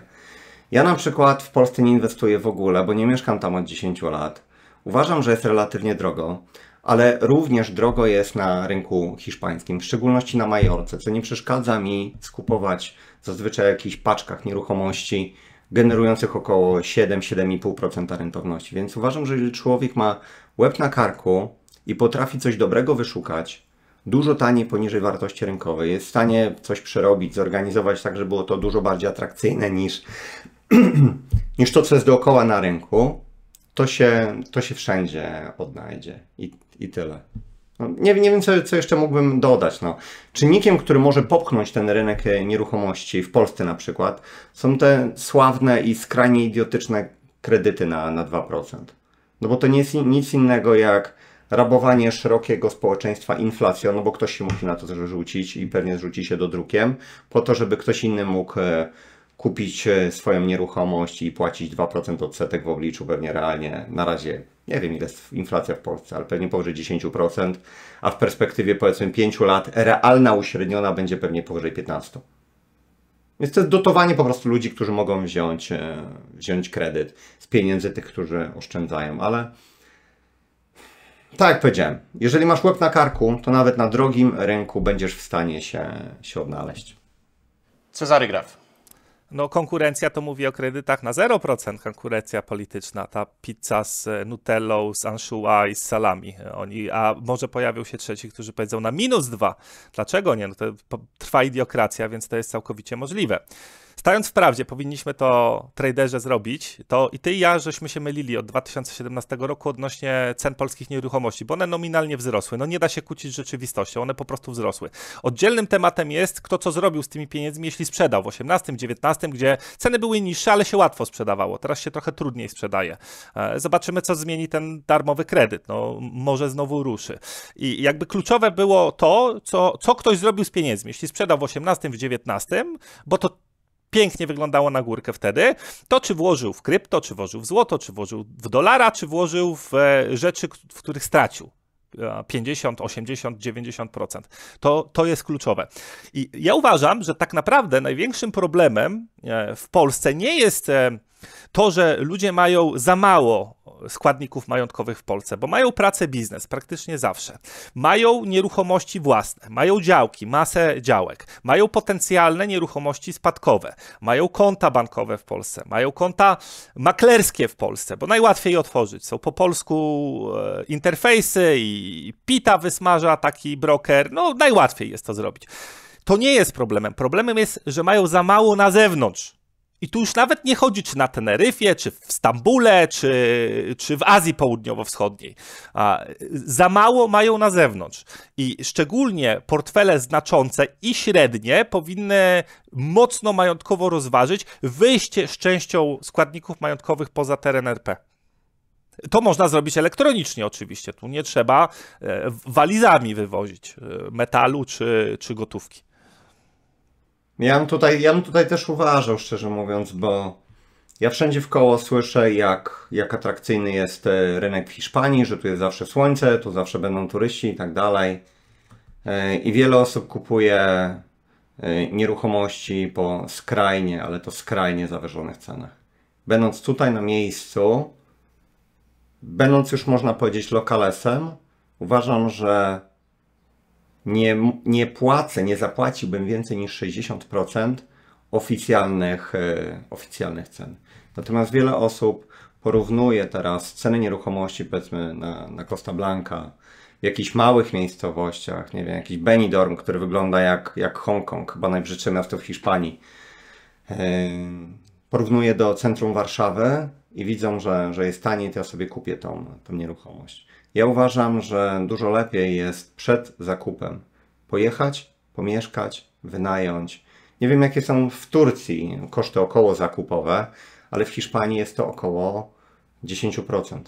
Ja na przykład w Polsce nie inwestuję w ogóle, bo nie mieszkam tam od 10 lat. Uważam, że jest relatywnie drogo ale również drogo jest na rynku hiszpańskim, w szczególności na Majorce, co nie przeszkadza mi skupować zazwyczaj w jakichś paczkach nieruchomości generujących około 7-7,5% rentowności. Więc uważam, że jeżeli człowiek ma łeb na karku i potrafi coś dobrego wyszukać, dużo taniej poniżej wartości rynkowej, jest w stanie coś przerobić, zorganizować tak, żeby było to dużo bardziej atrakcyjne niż, niż to, co jest dookoła na rynku, to się, to się wszędzie odnajdzie i, i tyle. No, nie, nie wiem, co, co jeszcze mógłbym dodać. No. Czynnikiem, który może popchnąć ten rynek e, nieruchomości w Polsce na przykład, są te sławne i skrajnie idiotyczne kredyty na, na 2%. No bo to nie jest nic innego jak rabowanie szerokiego społeczeństwa inflacją, no bo ktoś się musi na to zrzucić i pewnie zrzuci się do drukiem, po to, żeby ktoś inny mógł e, kupić e, swoją nieruchomość i płacić 2% odsetek w obliczu pewnie realnie. Na razie nie wiem ile jest inflacja w Polsce, ale pewnie powyżej 10%, a w perspektywie powiedzmy 5 lat realna uśredniona będzie pewnie powyżej 15%. Więc to jest dotowanie po prostu ludzi, którzy mogą wziąć, e, wziąć kredyt z pieniędzy tych, którzy oszczędzają, ale tak jak powiedziałem, jeżeli masz łeb na karku, to nawet na drogim rynku będziesz w stanie się, się odnaleźć. Cezary Graf. No, konkurencja to mówi o kredytach na 0%, konkurencja polityczna, ta pizza z e, Nutellą, z anchoa i z salami. E, oni, a może pojawią się trzeci, którzy powiedzą na minus dwa. Dlaczego nie? No to trwa idiokracja, więc to jest całkowicie możliwe. Stając w prawdzie, powinniśmy to traderze zrobić. To i ty i ja, żeśmy się mylili od 2017 roku odnośnie cen polskich nieruchomości, bo one nominalnie wzrosły. No nie da się kłócić z rzeczywistością, one po prostu wzrosły. Oddzielnym tematem jest, kto co zrobił z tymi pieniędzmi, jeśli sprzedał w 18, 19, gdzie ceny były niższe, ale się łatwo sprzedawało. Teraz się trochę trudniej sprzedaje. E, zobaczymy, co zmieni ten darmowy kredyt. No, może znowu ruszy. I jakby kluczowe było to, co, co ktoś zrobił z pieniędzmi. Jeśli sprzedał w 18, w 19, bo to pięknie wyglądało na górkę wtedy. To, czy włożył w krypto, czy włożył w złoto, czy włożył w dolara, czy włożył w e, rzeczy, w których stracił. 50, 80, 90%. To, to jest kluczowe. I ja uważam, że tak naprawdę największym problemem e, w Polsce nie jest e, to, że ludzie mają za mało składników majątkowych w Polsce, bo mają pracę, biznes praktycznie zawsze. Mają nieruchomości własne, mają działki, masę działek, mają potencjalne nieruchomości spadkowe, mają konta bankowe w Polsce, mają konta maklerskie w Polsce, bo najłatwiej je otworzyć. Są po polsku e, interfejsy i pita wysmaża taki broker. No, najłatwiej jest to zrobić. To nie jest problemem. Problemem jest, że mają za mało na zewnątrz i tu już nawet nie chodzi czy na Teneryfie, czy w Stambule, czy, czy w Azji Południowo-Wschodniej. Za mało mają na zewnątrz. I szczególnie portfele znaczące i średnie powinny mocno majątkowo rozważyć wyjście z częścią składników majątkowych poza teren RP. To można zrobić elektronicznie, oczywiście. Tu nie trzeba e, walizami wywozić e, metalu czy, czy gotówki. Ja bym tutaj, ja bym tutaj też uważał, szczerze mówiąc, bo ja wszędzie w koło słyszę, jak, jak atrakcyjny jest e, rynek w Hiszpanii, że tu jest zawsze słońce, tu zawsze będą turyści i tak dalej. E, I wiele osób kupuje e, nieruchomości po skrajnie, ale to skrajnie zawyżonych cenach. Będąc tutaj na miejscu, będąc już można powiedzieć lokalesem, uważam, że nie, nie płacę, nie zapłaciłbym więcej niż 60% oficjalnych, e, oficjalnych cen. Natomiast wiele osób porównuje teraz ceny nieruchomości, powiedzmy na, na Costa Blanca, w jakichś małych miejscowościach, nie wiem, jakiś Benidorm, który wygląda jak, jak Hongkong, chyba najbrzydsze miasto w Hiszpanii. E, porównuje do centrum Warszawy i widzą, że, że jest taniej, to ja sobie kupię tą, tą nieruchomość. Ja uważam, że dużo lepiej jest przed zakupem pojechać, pomieszkać, wynająć. Nie wiem, jakie są w Turcji koszty około zakupowe, ale w Hiszpanii jest to około 10%.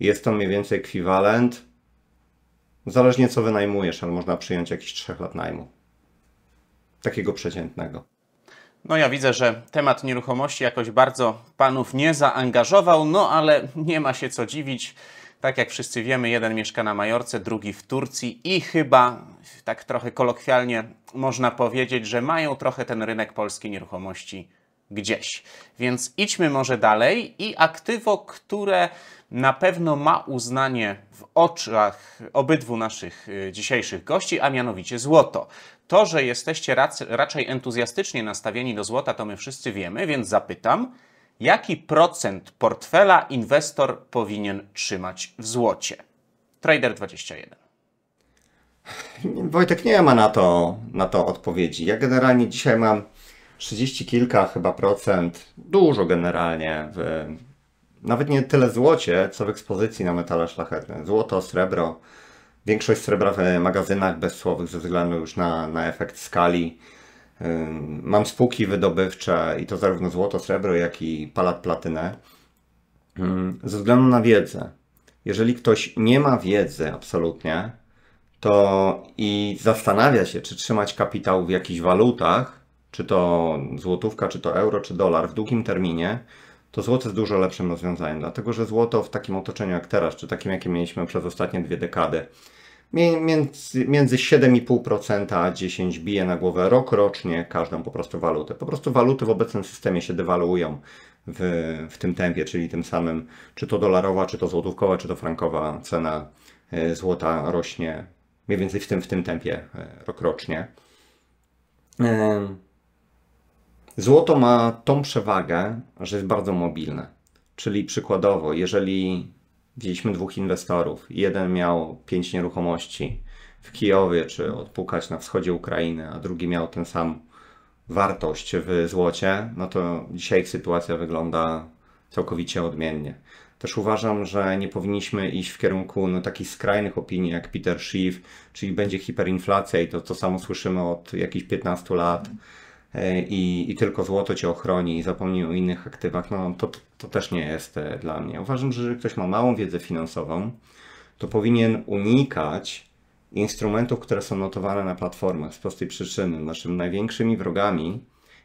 Jest to mniej więcej ekwiwalent, zależnie co wynajmujesz, ale można przyjąć jakieś 3 lat najmu. Takiego przeciętnego. No ja widzę, że temat nieruchomości jakoś bardzo panów nie zaangażował, no ale nie ma się co dziwić. Tak jak wszyscy wiemy, jeden mieszka na Majorce, drugi w Turcji i chyba, tak trochę kolokwialnie można powiedzieć, że mają trochę ten rynek polskiej nieruchomości gdzieś. Więc idźmy może dalej i aktywo, które na pewno ma uznanie w oczach obydwu naszych y, dzisiejszych gości, a mianowicie złoto. To, że jesteście raczej entuzjastycznie nastawieni do złota, to my wszyscy wiemy, więc zapytam, jaki procent portfela inwestor powinien trzymać w złocie. Trader 21. Wojtek nie ma na to, na to odpowiedzi. Ja generalnie dzisiaj mam 30 kilka chyba procent, dużo generalnie, w, nawet nie tyle złocie, co w ekspozycji na metale szlachetne. Złoto, srebro, większość srebra w magazynach bezsłowych ze względu już na, na efekt skali. Mam spółki wydobywcze i to zarówno złoto, srebro, jak i palat platynę. Ze względu na wiedzę. Jeżeli ktoś nie ma wiedzy absolutnie, to i zastanawia się, czy trzymać kapitał w jakichś walutach, czy to złotówka, czy to euro, czy dolar w długim terminie, to złoto jest dużo lepszym rozwiązaniem, dlatego że złoto w takim otoczeniu jak teraz, czy takim jakie mieliśmy przez ostatnie dwie dekady, między, między 7,5% a 10 bije na głowę rok rocznie każdą po prostu walutę. Po prostu waluty w obecnym systemie się dewaluują w, w tym tempie, czyli tym samym czy to dolarowa, czy to złotówkowa, czy to frankowa cena e, złota rośnie mniej więcej w tym, w tym tempie e, rok rocznie. E, złoto ma tą przewagę, że jest bardzo mobilne. Czyli przykładowo, jeżeli Widzieliśmy dwóch inwestorów. Jeden miał pięć nieruchomości w Kijowie czy odpukać na wschodzie Ukrainy, a drugi miał ten sam wartość w złocie, no to dzisiaj ich sytuacja wygląda całkowicie odmiennie. Też uważam, że nie powinniśmy iść w kierunku no, takich skrajnych opinii jak Peter Schiff, czyli będzie hiperinflacja i to, co samo słyszymy od jakichś 15 lat. E, i, i tylko złoto cię ochroni i zapomnij o innych aktywach, no to, to też nie jest e, dla mnie. Uważam, że jeżeli ktoś ma małą wiedzę finansową, to powinien unikać instrumentów, które są notowane na platformach z prostej przyczyny. naszym największymi wrogami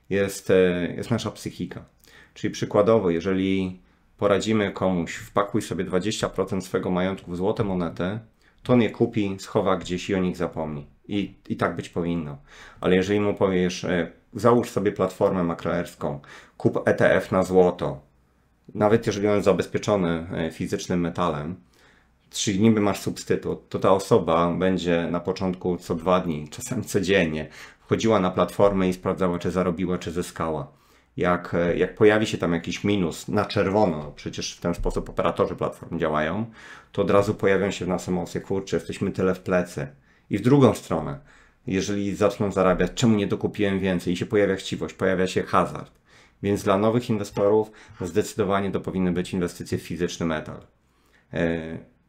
jest, e, jest nasza psychika. Czyli przykładowo, jeżeli poradzimy komuś, wpakuj sobie 20% swojego majątku w złote monety, to on je kupi, schowa gdzieś i o nich zapomni. I, i tak być powinno. Ale jeżeli mu powiesz, załóż sobie platformę maklerską, kup ETF na złoto, nawet jeżeli on jest zabezpieczony e, fizycznym metalem, czyli niby masz substytut, to ta osoba będzie na początku co dwa dni, czasem codziennie, wchodziła na platformę i sprawdzała, czy zarobiła, czy zyskała. Jak, e, jak pojawi się tam jakiś minus na czerwono, przecież w ten sposób operatorzy platform działają, to od razu pojawią się w nas emocje, kurczę, jesteśmy tyle w plecy. I w drugą stronę, jeżeli zaczną zarabiać, czemu nie dokupiłem więcej i się pojawia chciwość, pojawia się hazard. Więc dla nowych inwestorów zdecydowanie to powinny być inwestycje w fizyczny metal. E,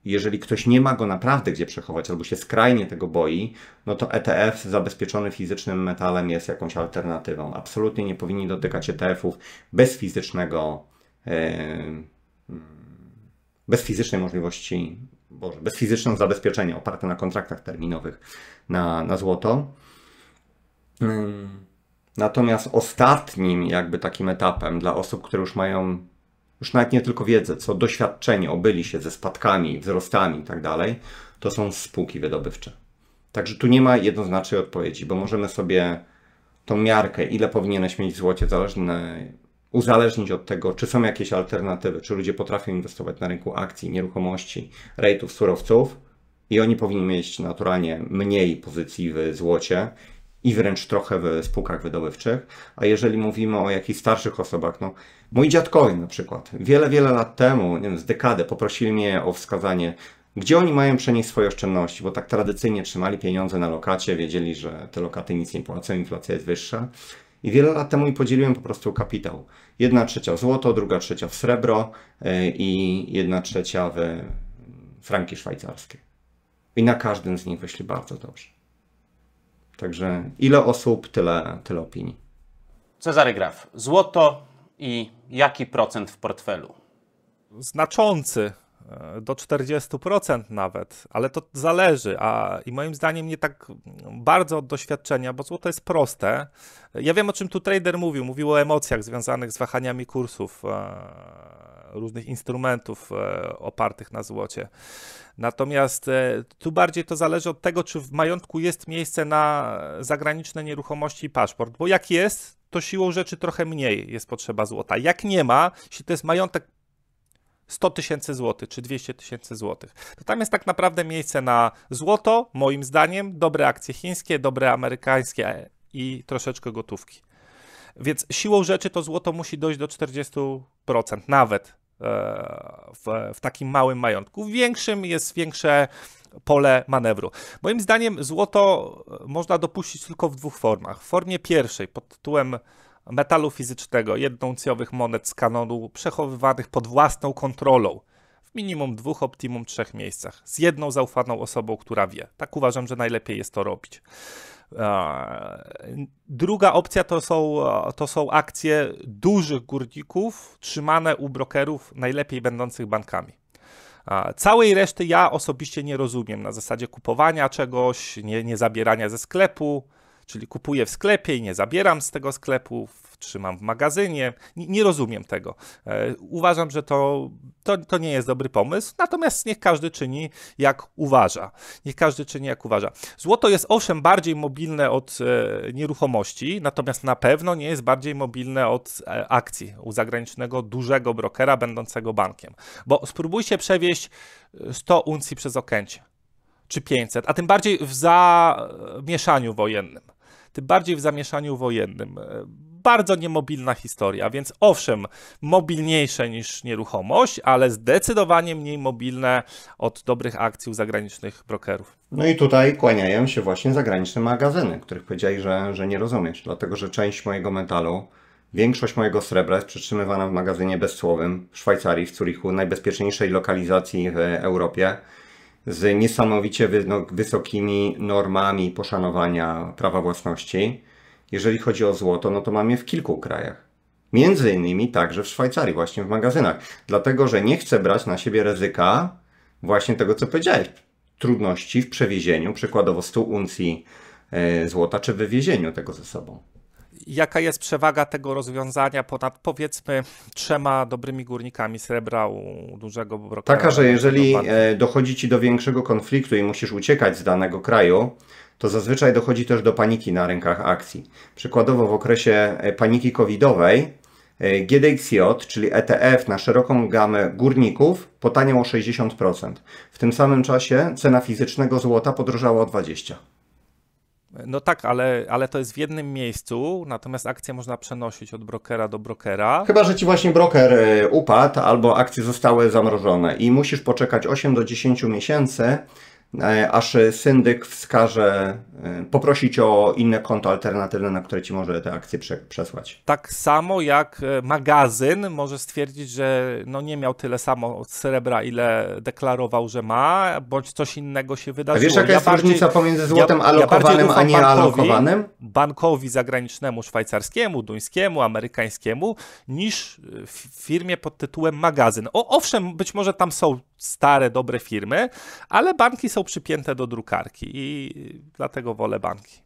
jeżeli ktoś nie ma go naprawdę gdzie przechować albo się skrajnie tego boi, no to ETF zabezpieczony fizycznym metalem jest jakąś alternatywą. Absolutnie nie powinni dotykać ETF-ów bez fizycznego, e, mm, bez fizycznej możliwości Boże, bez fizycznego zabezpieczenia, oparte na kontraktach terminowych na, na złoto. Natomiast ostatnim jakby takim etapem dla osób, które już mają już nawet nie tylko wiedzę, co doświadczenie obyli się ze spadkami, wzrostami i tak dalej, to są spółki wydobywcze. Także tu nie ma jednoznacznej odpowiedzi, bo możemy sobie tą miarkę, ile powinieneś mieć w złocie, zależne uzależnić od tego, czy są jakieś alternatywy, czy ludzie potrafią inwestować na rynku akcji, nieruchomości, rejtów, surowców i oni powinni mieć naturalnie mniej pozycji w złocie i wręcz trochę w spółkach wydobywczych. A jeżeli mówimy o jakichś starszych osobach, no mój dziadkowie na przykład, wiele, wiele lat temu, nie wiem, z dekadę poprosili mnie o wskazanie gdzie oni mają przenieść swoje oszczędności, bo tak tradycyjnie trzymali pieniądze na lokacie, wiedzieli, że te lokaty nic nie płacą, inflacja jest wyższa. I wiele lat temu i podzieliłem po prostu kapitał. Jedna trzecia w złoto, druga trzecia w srebro e, i jedna trzecia w mm, franki szwajcarskie. I na każdym z nich wyszli bardzo dobrze. Także ile osób, tyle, tyle opinii. Cezary Graf, złoto i jaki procent w portfelu? Znaczący. E, do 40% nawet, ale to zależy. A i moim zdaniem nie tak bardzo od doświadczenia, bo złoto jest proste. Ja wiem, o czym tu trader mówił. Mówił o emocjach związanych z wahaniami kursów e, różnych instrumentów e, opartych na złocie. Natomiast tu bardziej to zależy od tego, czy w majątku jest miejsce na zagraniczne nieruchomości i paszport, bo jak jest, to siłą rzeczy trochę mniej jest potrzeba złota. Jak nie ma, jeśli to jest majątek 100 tysięcy złotych czy 200 tysięcy złotych. To tam jest tak naprawdę miejsce na złoto, moim zdaniem, dobre akcje chińskie, dobre amerykańskie i troszeczkę gotówki. Więc siłą rzeczy to złoto musi dojść do 40% nawet e, w, w takim małym majątku. W większym jest większe pole manewru. Moim zdaniem złoto e, można dopuścić tylko w dwóch formach. W formie pierwszej pod tytułem metalu fizycznego, jednouncjowych monet z kanonu przechowywanych pod własną kontrolą w minimum dwóch, optimum trzech miejscach, z jedną zaufaną osobą, która wie. Tak uważam, że najlepiej jest to robić. Druga opcja to są, to są akcje dużych górników trzymane u brokerów najlepiej będących bankami. Całej reszty ja osobiście nie rozumiem na zasadzie kupowania czegoś, nie, nie zabierania ze sklepu, Czyli kupuję w sklepie i nie zabieram z tego sklepu, trzymam w magazynie. Nie, nie rozumiem tego. E, uważam, że to, to, to nie jest dobry pomysł, natomiast niech każdy czyni jak uważa. Niech każdy czyni jak uważa. Złoto jest owszem bardziej mobilne od e, nieruchomości, natomiast na pewno nie jest bardziej mobilne od e, akcji u zagranicznego dużego brokera będącego bankiem. Bo spróbujcie przewieźć 100 uncji przez okęcie czy 500, a tym bardziej w zamieszaniu wojennym tym bardziej w zamieszaniu wojennym. E, bardzo niemobilna historia, więc owszem, mobilniejsze niż nieruchomość, ale zdecydowanie mniej mobilne od dobrych akcji u zagranicznych brokerów. No i tutaj kłaniają się właśnie zagraniczne magazyny, których powiedziałeś, że, że nie rozumiesz, dlatego że część mojego metalu Większość mojego srebra jest przetrzymywana w magazynie bezcłowym w Szwajcarii, w Curichu, najbezpieczniejszej lokalizacji w Europie z niesamowicie no, wysokimi normami poszanowania prawa własności. Jeżeli chodzi o złoto, no to mamy w kilku krajach. Między innymi także w Szwajcarii, właśnie w magazynach. Dlatego, że nie chcę brać na siebie ryzyka właśnie tego, co powiedziałeś. Trudności w przewiezieniu, przykładowo 100 uncji e, złota, czy wywiezieniu tego ze sobą jaka jest przewaga tego rozwiązania ponad powiedzmy trzema dobrymi górnikami srebra u dużego brokera? Taka, że jeżeli e, dochodzi ci do większego konfliktu i musisz uciekać z danego kraju, to zazwyczaj dochodzi też do paniki na rynkach akcji. Przykładowo w okresie e, paniki covidowej e, GDXJ, czyli ETF na szeroką gamę górników, potaniał o 60%. W tym samym czasie cena fizycznego złota podrożała o 20%. No tak, ale, ale to jest w jednym miejscu, natomiast akcje można przenosić od brokera do brokera. Chyba, że ci właśnie broker e, upadł albo akcje zostały zamrożone i musisz poczekać 8 do 10 miesięcy, E, aż syndyk wskaże, e, poprosić o inne konto alternatywne, na które ci może te akcje przesłać. Tak samo jak e, magazyn może stwierdzić, że no nie miał tyle samo srebra, ile deklarował, że ma, bądź coś innego się wydarzyło. A wiesz, jaka ja jest bardziej, różnica pomiędzy złotem ja, alokowanym ja a nie bankowi, alokowanym? Bankowi zagranicznemu, szwajcarskiemu, duńskiemu, amerykańskiemu, niż firmie pod tytułem magazyn. O, owszem, być może tam są stare, dobre firmy, ale banki są przypięte do drukarki i dlatego wolę banki.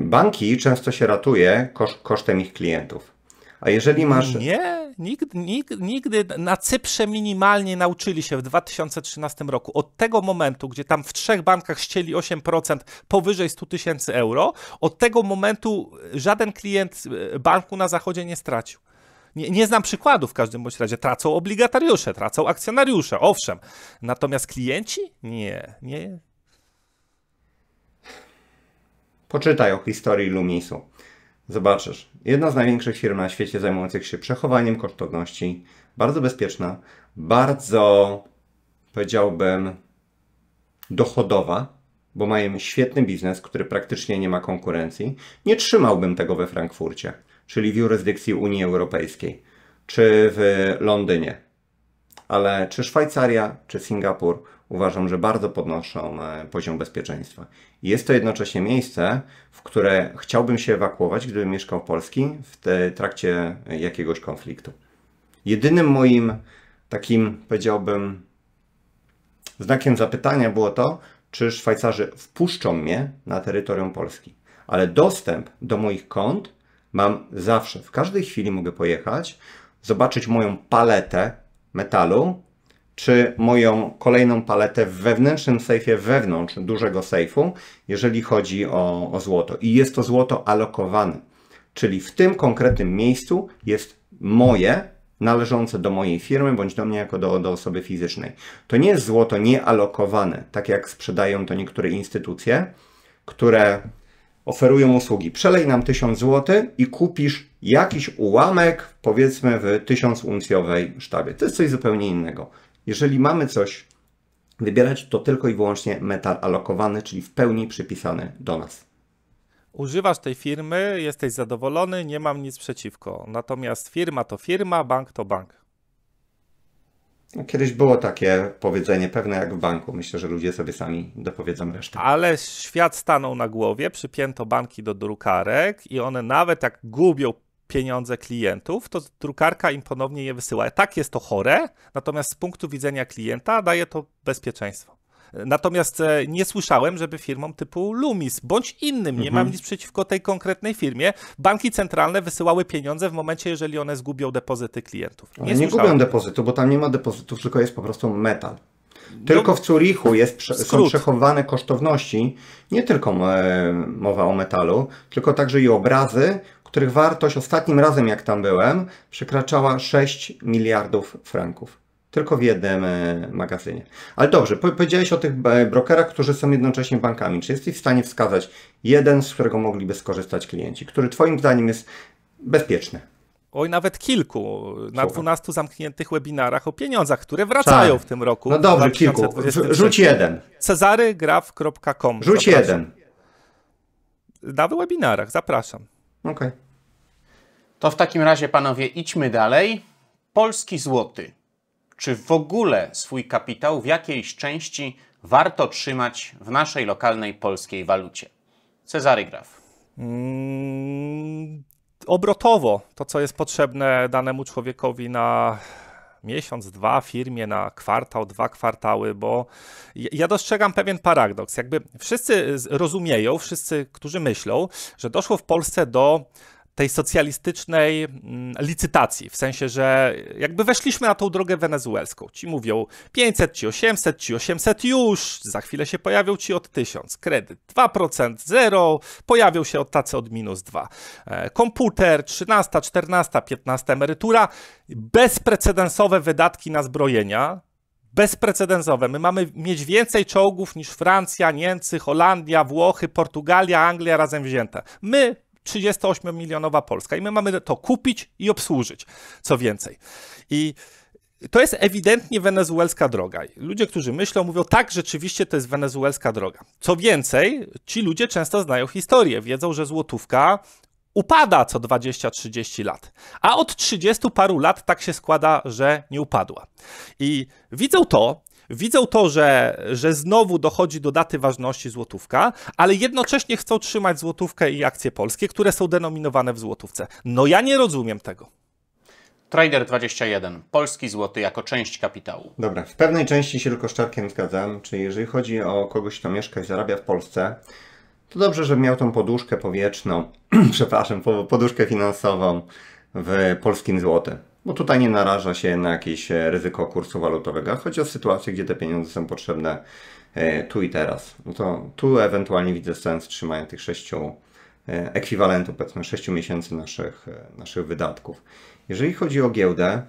Banki często się ratuje kosztem ich klientów. A jeżeli masz. Nie, nigdy, nigdy, nigdy, na Cyprze minimalnie nauczyli się w 2013 roku. Od tego momentu, gdzie tam w trzech bankach ścieli 8% powyżej 100 tysięcy euro, od tego momentu żaden klient e, banku na zachodzie nie stracił. Nie, nie znam przykładów w każdym bądź razie. Tracą obligatariusze, tracą akcjonariusze, owszem. Natomiast klienci? Nie, nie. Poczytaj o historii Lumisu. Zobaczysz. Jedna z największych firm na świecie zajmujących się przechowaniem kosztowności. Bardzo bezpieczna, bardzo powiedziałbym dochodowa, bo mają świetny biznes, który praktycznie nie ma konkurencji. Nie trzymałbym tego we Frankfurcie czyli w jurysdykcji Unii Europejskiej, czy w Londynie. Ale czy Szwajcaria, czy Singapur uważam, że bardzo podnoszą e, poziom bezpieczeństwa. Jest to jednocześnie miejsce, w które chciałbym się ewakuować, gdybym mieszkał w Polski w trakcie jakiegoś konfliktu. Jedynym moim takim, powiedziałbym, znakiem zapytania było to, czy Szwajcarzy wpuszczą mnie na terytorium Polski. Ale dostęp do moich kont mam zawsze, w każdej chwili mogę pojechać, zobaczyć moją paletę metalu, czy moją kolejną paletę w wewnętrznym sejfie, wewnątrz dużego sejfu, jeżeli chodzi o, o złoto. I jest to złoto alokowane, czyli w tym konkretnym miejscu jest moje należące do mojej firmy bądź do mnie jako do, do, osoby fizycznej. To nie jest złoto niealokowane, tak jak sprzedają to niektóre instytucje, które oferują usługi. Przelej nam 1000 zł i kupisz jakiś ułamek, powiedzmy w 1000 uncjowej sztabie. To jest coś zupełnie innego. Jeżeli mamy coś wybierać, to tylko i wyłącznie metal alokowany, czyli w pełni przypisany do nas. Używasz tej firmy, jesteś zadowolony, nie mam nic przeciwko. Natomiast firma to firma, bank to bank. No, kiedyś było takie powiedzenie pewne jak w banku. Myślę, że ludzie sobie sami dopowiedzą resztę. Ale świat stanął na głowie, przypięto banki do drukarek i one nawet jak gubią pieniądze klientów, to drukarka im ponownie je wysyła. Tak jest to chore, natomiast z punktu widzenia klienta daje to bezpieczeństwo. Natomiast e, nie słyszałem, żeby firmom typu Lumis bądź innym, nie mhm. mam nic przeciwko tej konkretnej firmie, banki centralne wysyłały pieniądze w momencie, jeżeli one zgubią depozyty klientów. Nie, zgubią nie gubią depozytu, bo tam nie ma depozytów, tylko jest po prostu metal. No, tylko w Curichu jest, są przechowywane kosztowności, nie tylko e, mowa o metalu, tylko także i obrazy, których wartość ostatnim razem, jak tam byłem, przekraczała 6 miliardów franków. Tylko w jednym e, magazynie. Ale dobrze, powiedziałeś o tych e, brokerach, którzy są jednocześnie bankami. Czy jesteś w stanie wskazać jeden, z którego mogliby skorzystać klienci, który Twoim zdaniem jest bezpieczny? Oj, nawet kilku. Na dwunastu 12 zamkniętych webinarach o pieniądzach, które wracają tak. w tym roku. No dobrze, kilku. Rzuć jeden. Cezarygraf.com. Rzuć zapraszam. jeden. Na webinarach, zapraszam. Okej. Okay. To w takim razie, panowie, idźmy dalej. Polski złoty czy w ogóle swój kapitał w jakiejś części warto trzymać w naszej lokalnej polskiej walucie? Cezary Graf. Mm, obrotowo to, co jest potrzebne danemu człowiekowi na miesiąc, dwa firmie, na kwartał, dwa kwartały, bo ja dostrzegam pewien paradoks. Jakby wszyscy rozumieją, wszyscy, którzy myślą, że doszło w Polsce do tej socjalistycznej mm, licytacji, w sensie, że jakby weszliśmy na tą drogę wenezuelską. Ci mówią 500, ci 800, ci 800 już, za chwilę się pojawią ci od 1000, kredyt 2%, 0, pojawią się od tacy od minus 2. E, komputer 13, 14, 15 emerytura, bezprecedensowe wydatki na zbrojenia, bezprecedensowe. My mamy mieć więcej czołgów niż Francja, Niemcy, Holandia, Włochy, Portugalia, Anglia razem wzięte. My 38-milionowa Polska i my mamy to kupić i obsłużyć, co więcej. I to jest ewidentnie wenezuelska droga. Ludzie, którzy myślą, mówią, tak, rzeczywiście to jest wenezuelska droga. Co więcej, ci ludzie często znają historię, wiedzą, że złotówka upada co 20-30 lat. A od 30 paru lat tak się składa, że nie upadła. I widzą to, widzą to, że, że znowu dochodzi do daty ważności złotówka, ale jednocześnie chcą trzymać złotówkę i akcje polskie, które są denominowane w złotówce. No ja nie rozumiem tego. Trader 21. Polski złoty jako część kapitału. Dobra, w pewnej części się tylko szczerkiem zgadzam, czyli jeżeli chodzi o kogoś, kto mieszka i zarabia w Polsce, to dobrze, że miał tą poduszkę powietrzną, przepraszam, poduszkę finansową w polskim złotym bo tutaj nie naraża się na jakieś e, ryzyko kursu walutowego. Chodzi o sytuację, gdzie te pieniądze są potrzebne e, tu i teraz. No to tu ewentualnie widzę sens trzymania tych sześciu e, ekwiwalentów, powiedzmy sześciu miesięcy naszych, naszych wydatków. Jeżeli chodzi o giełdę,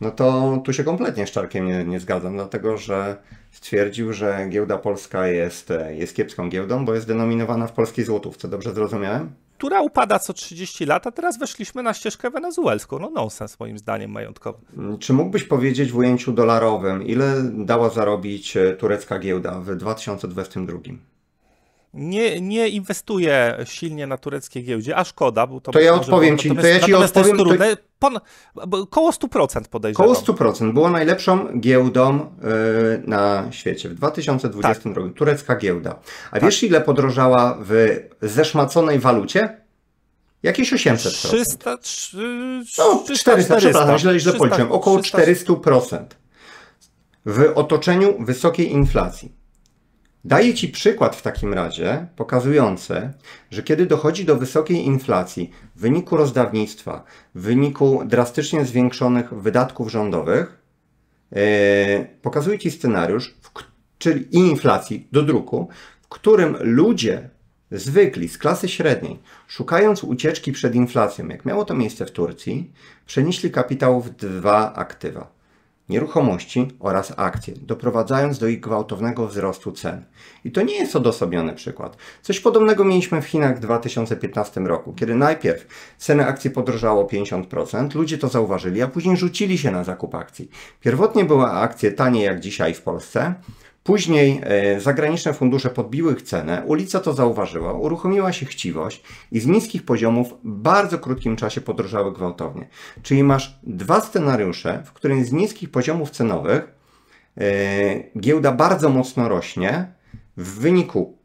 no to tu się kompletnie z Czarkiem nie, nie zgadzam, dlatego że stwierdził, że giełda polska jest, jest kiepską giełdą, bo jest denominowana w polskiej złotówce. Dobrze zrozumiałem? która upada co 30 lat, a teraz weszliśmy na ścieżkę wenezuelską. No nonsens moim zdaniem majątkowy. Czy mógłbyś powiedzieć w ujęciu dolarowym, ile dała zarobić e, turecka giełda w 2022? nie, nie inwestuję silnie na tureckiej giełdzie, a szkoda, bo to... To ja odpowiem ci, to ja ci odpowiem... To trudne, to... Pon... Koło 100% podejrzewam. Koło 100% było najlepszą giełdą yy, na świecie w 2020 tak. roku. Turecka giełda. A tak. wiesz ile podrożała w zeszmaconej walucie? Jakieś 800%. 300, 3, no, 400, 400 przepraszam, źle, źle policzyłem. Około 300, 400%. W otoczeniu wysokiej inflacji Daję Ci przykład w takim razie, pokazujący, że kiedy dochodzi do wysokiej inflacji w wyniku rozdawnictwa, w wyniku drastycznie zwiększonych wydatków rządowych, yy, pokazuję Ci scenariusz, w, czyli inflacji do druku, w którym ludzie zwykli z klasy średniej, szukając ucieczki przed inflacją, jak miało to miejsce w Turcji, przenieśli kapitał w dwa aktywa nieruchomości oraz akcje, doprowadzając do ich gwałtownego wzrostu cen. I to nie jest odosobniony przykład. Coś podobnego mieliśmy w Chinach w 2015 roku, kiedy najpierw ceny akcji podrożało 50%, ludzie to zauważyli, a później rzucili się na zakup akcji. Pierwotnie były akcje tanie jak dzisiaj w Polsce, Później e, zagraniczne fundusze podbiły ich cenę, ulica to zauważyła, uruchomiła się chciwość i z niskich poziomów w bardzo krótkim czasie podrożały gwałtownie. Czyli masz dwa scenariusze, w którym z niskich poziomów cenowych e, giełda bardzo mocno rośnie w wyniku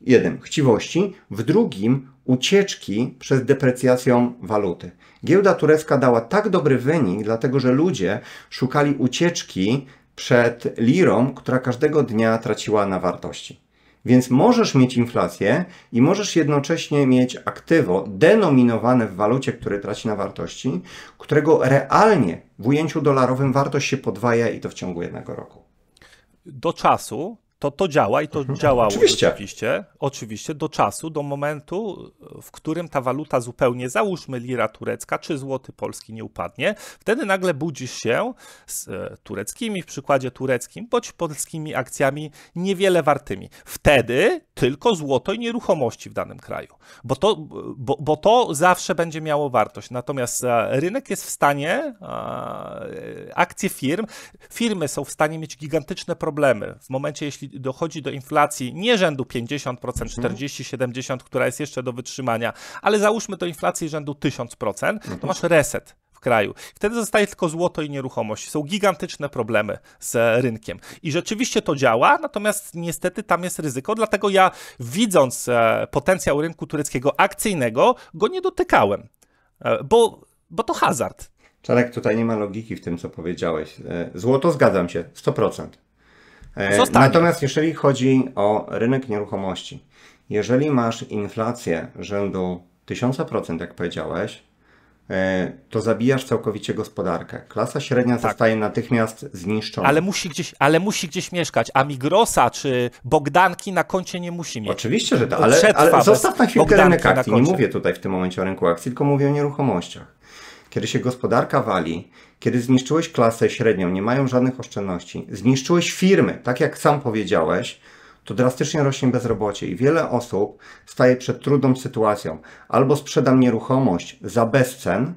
jednym chciwości, w drugim ucieczki przez deprecjacją waluty. Giełda turecka dała tak dobry wynik, dlatego że ludzie szukali ucieczki przed lirą, która każdego dnia traciła na wartości. Więc możesz mieć inflację i możesz jednocześnie mieć aktywo denominowane w walucie, który traci na wartości, którego realnie w ujęciu dolarowym wartość się podwaja i to w ciągu jednego roku. Do czasu, to to działa i to mhm. działało oczywiście. oczywiście. Oczywiście do czasu, do momentu, w którym ta waluta zupełnie, załóżmy lira turecka czy złoty polski nie upadnie, wtedy nagle budzisz się z e, tureckimi, w przykładzie tureckim, bądź polskimi akcjami niewiele wartymi. Wtedy tylko złoto i nieruchomości w danym kraju, bo to, bo, bo to zawsze będzie miało wartość. Natomiast e, rynek jest w stanie, e, akcje firm, firmy są w stanie mieć gigantyczne problemy w momencie, jeśli dochodzi do inflacji nie rzędu 50%, 40-70%, mhm. która jest jeszcze do wytrzymania, ale załóżmy to inflacji rzędu 1000%, no to masz reset kraju. Wtedy zostaje tylko złoto i nieruchomość. Są gigantyczne problemy z e, rynkiem. I rzeczywiście to działa, natomiast niestety tam jest ryzyko, dlatego ja widząc e, potencjał rynku tureckiego akcyjnego, go nie dotykałem, e, bo, bo to hazard. Czarek, tutaj nie ma logiki w tym, co powiedziałeś. Złoto zgadzam się, 100%. E, Zostanie. Natomiast jeżeli chodzi o rynek nieruchomości, jeżeli masz inflację rzędu 1000%, jak powiedziałeś, e, to zabijasz całkowicie gospodarkę. Klasa średnia tak. zostaje natychmiast zniszczona. Ale musi, gdzieś, ale musi gdzieś mieszkać, a Migrosa czy Bogdanki na koncie nie musi mieć. Oczywiście, że tak, ale, ale zostaw na chwilkę Bogdanki rynek akcji. Nie mówię tutaj w tym momencie o rynku akcji, tylko mówię o nieruchomościach. Kiedy się gospodarka wali kiedy zniszczyłeś klasę średnią, nie mają żadnych oszczędności, zniszczyłeś firmy, tak jak sam powiedziałeś, to drastycznie rośnie bezrobocie i wiele osób staje przed trudną sytuacją. Albo sprzedam nieruchomość za bezcen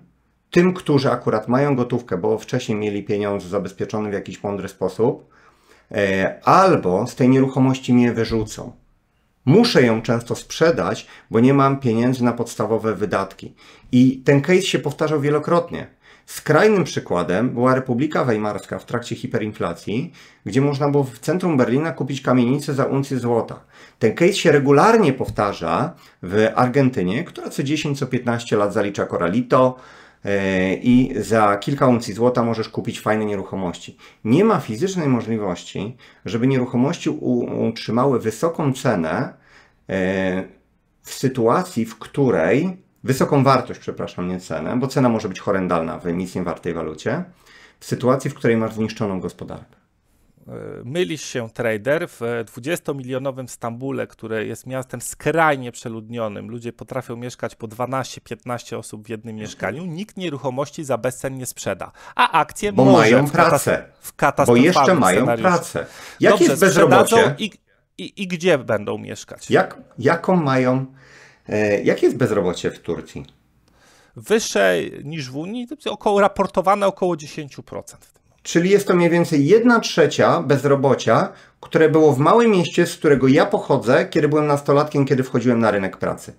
tym, którzy akurat mają gotówkę, bo wcześniej mieli pieniądze zabezpieczone w jakiś mądry sposób, e, albo z tej nieruchomości mnie wyrzucą. Muszę ją często sprzedać, bo nie mam pieniędzy na podstawowe wydatki. I ten case się powtarzał wielokrotnie. Skrajnym przykładem była Republika Weimarska w trakcie hiperinflacji, gdzie można było w centrum Berlina kupić kamienicę za uncję złota. Ten case się regularnie powtarza w Argentynie, która co 10, co 15 lat zalicza koralito e, i za kilka uncji złota możesz kupić fajne nieruchomości. Nie ma fizycznej możliwości, żeby nieruchomości utrzymały wysoką cenę e, w sytuacji, w której wysoką wartość, przepraszam, nie cenę, bo cena może być horrendalna w emisji wartej walucie, w sytuacji, w której masz zniszczoną gospodarkę. E, mylisz się, trader. W 20-milionowym Stambule, które jest miastem skrajnie przeludnionym, ludzie potrafią mieszkać po 12-15 osób w jednym mieszkaniu, nikt nieruchomości za bezcen nie sprzeda. A akcje bo mają w pracę. W bo jeszcze mają scenariuszu. pracę. Jak Dobrze, jest bezrobocie? I, i, I, gdzie będą mieszkać? Jak, jaką mają E, Jakie jest bezrobocie w Turcji? Wyższe niż w Unii, około raportowane około 10%. Czyli jest to mniej więcej 1 trzecia bezrobocia, które było w małym mieście, z którego ja pochodzę, kiedy byłem nastolatkiem, kiedy wchodziłem na rynek pracy.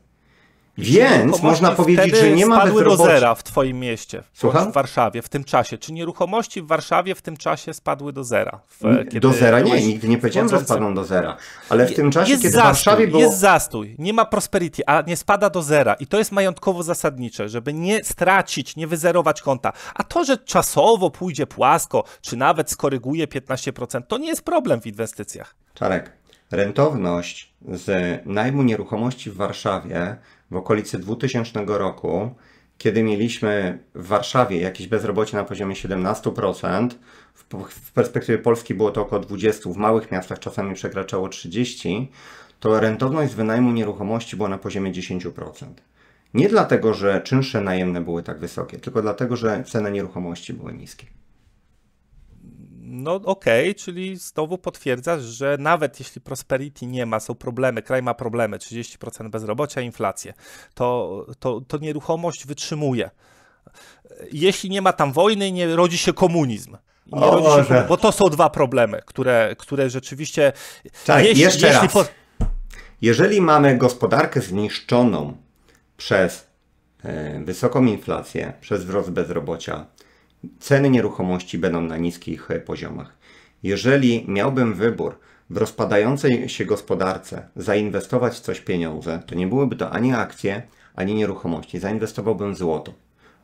Więc można powiedzieć, że nie ma spadły do zera w twoim mieście, w, Słucham? w Warszawie, w tym czasie. Czy nieruchomości w Warszawie w tym czasie spadły do zera? W, do zera nie, nigdy nie powiedziałem, że spadną do zera. Ale w tym czasie, jest kiedy zastój, w Warszawie było... Jest zastój, nie ma prosperity, a nie spada do zera. I to jest majątkowo zasadnicze, żeby nie stracić, nie wyzerować konta. A to, że czasowo pójdzie płasko, czy nawet skoryguje 15%, to nie jest problem w inwestycjach. Czarek, rentowność z najmu nieruchomości w Warszawie w okolicy 2000 roku, kiedy mieliśmy w Warszawie jakieś bezrobocie na poziomie 17%, w perspektywie Polski było to około 20%, w małych miastach czasami przekraczało 30%, to rentowność z wynajmu nieruchomości była na poziomie 10%. Nie dlatego, że czynsze najemne były tak wysokie, tylko dlatego, że ceny nieruchomości były niskie. No okej, okay, czyli znowu potwierdzasz, że nawet jeśli prosperity nie ma, są problemy, kraj ma problemy, 30% bezrobocia, inflację, to, to, to nieruchomość wytrzymuje. Jeśli nie ma tam wojny, nie rodzi się komunizm. Nie o rodzi się bo to są dwa problemy, które, które rzeczywiście... Tak, jeśli, jeszcze jeśli raz. Po... Jeżeli mamy gospodarkę zniszczoną przez e, wysoką inflację, przez wzrost bezrobocia, ceny nieruchomości będą na niskich e, poziomach. Jeżeli miałbym wybór w rozpadającej się gospodarce zainwestować w coś pieniądze, to nie byłyby to ani akcje, ani nieruchomości. Zainwestowałbym w złoto.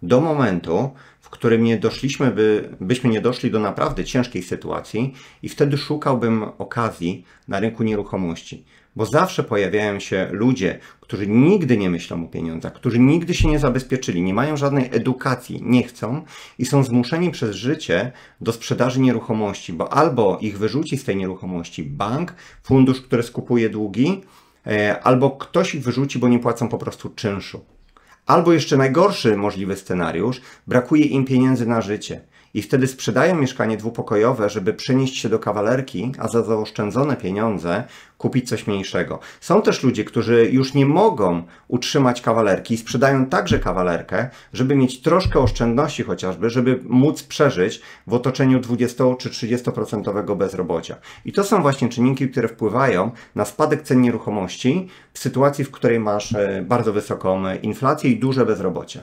Do momentu, w którym nie doszliśmy, by, byśmy nie doszli do naprawdę ciężkiej sytuacji i wtedy szukałbym okazji na rynku nieruchomości bo zawsze pojawiają się ludzie, którzy nigdy nie myślą o pieniądzach, którzy nigdy się nie zabezpieczyli, nie mają żadnej edukacji, nie chcą i są zmuszeni przez życie do sprzedaży nieruchomości, bo albo ich wyrzuci z tej nieruchomości bank, fundusz, który skupuje długi, e, albo ktoś ich wyrzuci, bo nie płacą po prostu czynszu. Albo jeszcze najgorszy możliwy scenariusz, brakuje im pieniędzy na życie i wtedy sprzedają mieszkanie dwupokojowe, żeby przenieść się do kawalerki, a za zaoszczędzone pieniądze kupić coś mniejszego. Są też ludzie, którzy już nie mogą utrzymać kawalerki i sprzedają także kawalerkę, żeby mieć troszkę oszczędności chociażby, żeby móc przeżyć w otoczeniu 20 czy 30% bezrobocia. I to są właśnie czynniki, które wpływają na spadek cen nieruchomości w sytuacji, w której masz e, bardzo wysoką e, inflację i duże bezrobocie.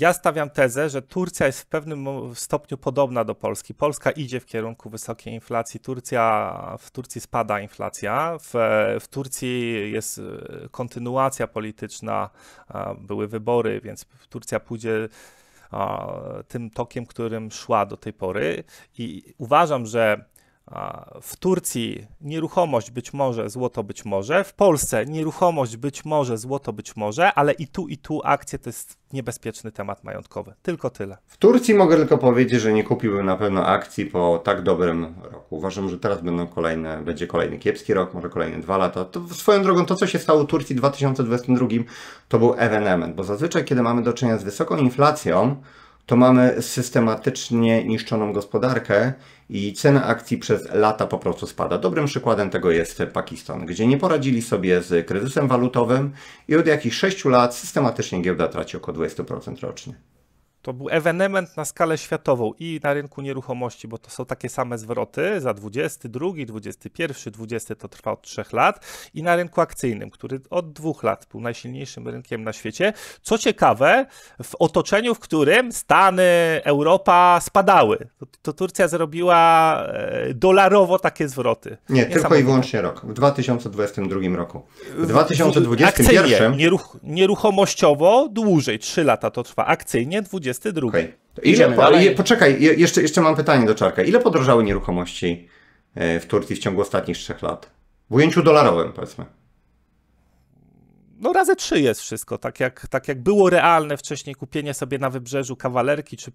Ja stawiam tezę, że Turcja jest w pewnym stopniu podobna do Polski. Polska idzie w kierunku wysokiej inflacji. Turcja, w Turcji spada inflacja. W, w Turcji jest e, kontynuacja polityczna. Były wybory, więc Turcja pójdzie tym tokiem, którym szła do tej pory. I uważam, że w Turcji nieruchomość być może, złoto być może. W Polsce nieruchomość być może, złoto być może, ale i tu, i tu akcje to jest niebezpieczny temat majątkowy. Tylko tyle. W Turcji mogę tylko powiedzieć, że nie kupiłbym na pewno akcji po tak dobrym roku. Uważam, że teraz będą kolejne, będzie kolejny kiepski rok, może kolejne dwa lata. To swoją drogą to, co się stało w Turcji w 2022, to był ewenement, bo zazwyczaj, kiedy mamy do czynienia z wysoką inflacją, to mamy systematycznie niszczoną gospodarkę i cena akcji przez lata po prostu spada. Dobrym przykładem tego jest Pakistan, gdzie nie poradzili sobie z kryzysem walutowym i od jakichś 6 lat systematycznie giełda traci około 20% rocznie. To był ewenement na skalę światową i na rynku nieruchomości, bo to są takie same zwroty za 22, 21, 20 to trwa od 3 lat i na rynku akcyjnym, który od dwóch lat był najsilniejszym rynkiem na świecie. Co ciekawe, w otoczeniu, w którym Stany, Europa spadały, to, to Turcja zrobiła e, dolarowo takie zwroty. Nie, tylko i wyłącznie rok. W 2022 roku. W 2021 akcyjnie, nieruch, nieruchomościowo dłużej, 3 lata to trwa. Akcyjnie 20 22. Okay. Idziemy, je, poczekaj, je, jeszcze, jeszcze mam pytanie do Czarka. Ile podrożały nieruchomości e, w Turcji w ciągu ostatnich trzech lat? W ujęciu dolarowym, powiedzmy no razy trzy jest wszystko, tak jak, tak jak było realne wcześniej kupienie sobie na wybrzeżu kawalerki czy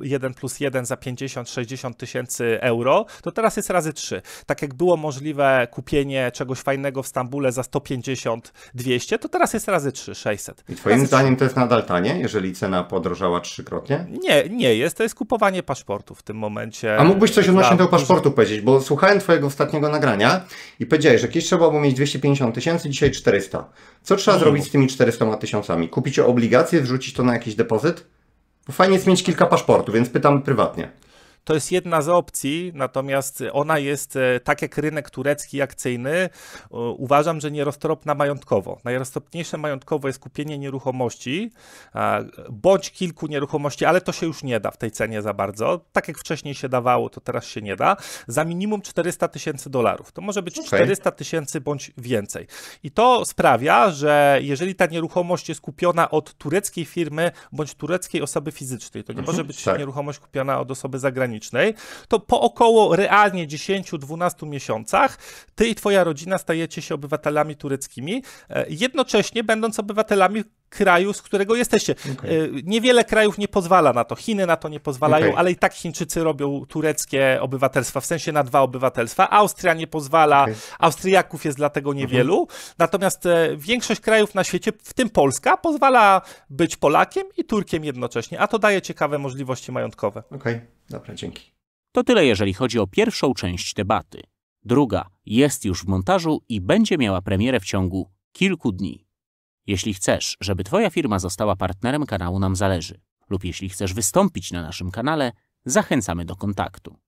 1 e, plus 1 za 50-60 tysięcy euro, to teraz jest razy trzy. Tak jak było możliwe kupienie czegoś fajnego w Stambule za 150-200, to teraz jest razy trzy, 600. I twoim razy zdaniem 3. to jest nadal tanie, jeżeli cena podrożała trzykrotnie? Nie, nie jest, to jest kupowanie paszportu w tym momencie. A mógłbyś coś odnośnie tego paszportu powiedzieć, bo słuchałem twojego ostatniego nagrania i powiedziałeś, że kiedyś trzeba było mieć 250 tysięcy, dzisiaj 400. Co co trzeba mhm. zrobić z tymi 400 tysiącami? Kupić obligacje, wrzucić to na jakiś depozyt? Bo fajnie jest mieć kilka paszportów, więc pytam prywatnie. To jest jedna z opcji, natomiast ona jest, e, tak jak rynek turecki akcyjny, e, uważam, że nieroztropna majątkowo. Najroztropniejsze majątkowo jest kupienie nieruchomości, bądź kilku nieruchomości, ale to się już nie da w tej cenie za bardzo. Tak jak wcześniej się dawało, to teraz się nie da. Za minimum 400 tysięcy dolarów. To może być 400 tysięcy bądź więcej. I to sprawia, że jeżeli ta nieruchomość jest kupiona od tureckiej firmy bądź tureckiej osoby fizycznej, to nie mhm. może być tak. nieruchomość kupiona od osoby zagranicznej to po około realnie 10-12 miesiącach ty i twoja rodzina stajecie się obywatelami tureckimi, e, jednocześnie będąc obywatelami kraju, z którego jesteście. Okay. E, niewiele krajów nie pozwala na to. Chiny na to nie pozwalają, okay. ale i tak Chińczycy robią tureckie obywatelstwa, w sensie na dwa obywatelstwa. Austria nie pozwala, okay. Austriaków jest dlatego niewielu. Uh mhm. -huh. Natomiast e, większość krajów na świecie, w tym Polska, pozwala być Polakiem i Turkiem jednocześnie, a to daje ciekawe możliwości majątkowe. Okej, okay. dobra, dzięki. To tyle, jeżeli chodzi o pierwszą część debaty. Druga jest już w montażu i będzie miała premierę w ciągu kilku dni. Jeśli chcesz, żeby Twoja firma została partnerem kanału Nam Zależy lub jeśli chcesz wystąpić na naszym kanale, zachęcamy do kontaktu.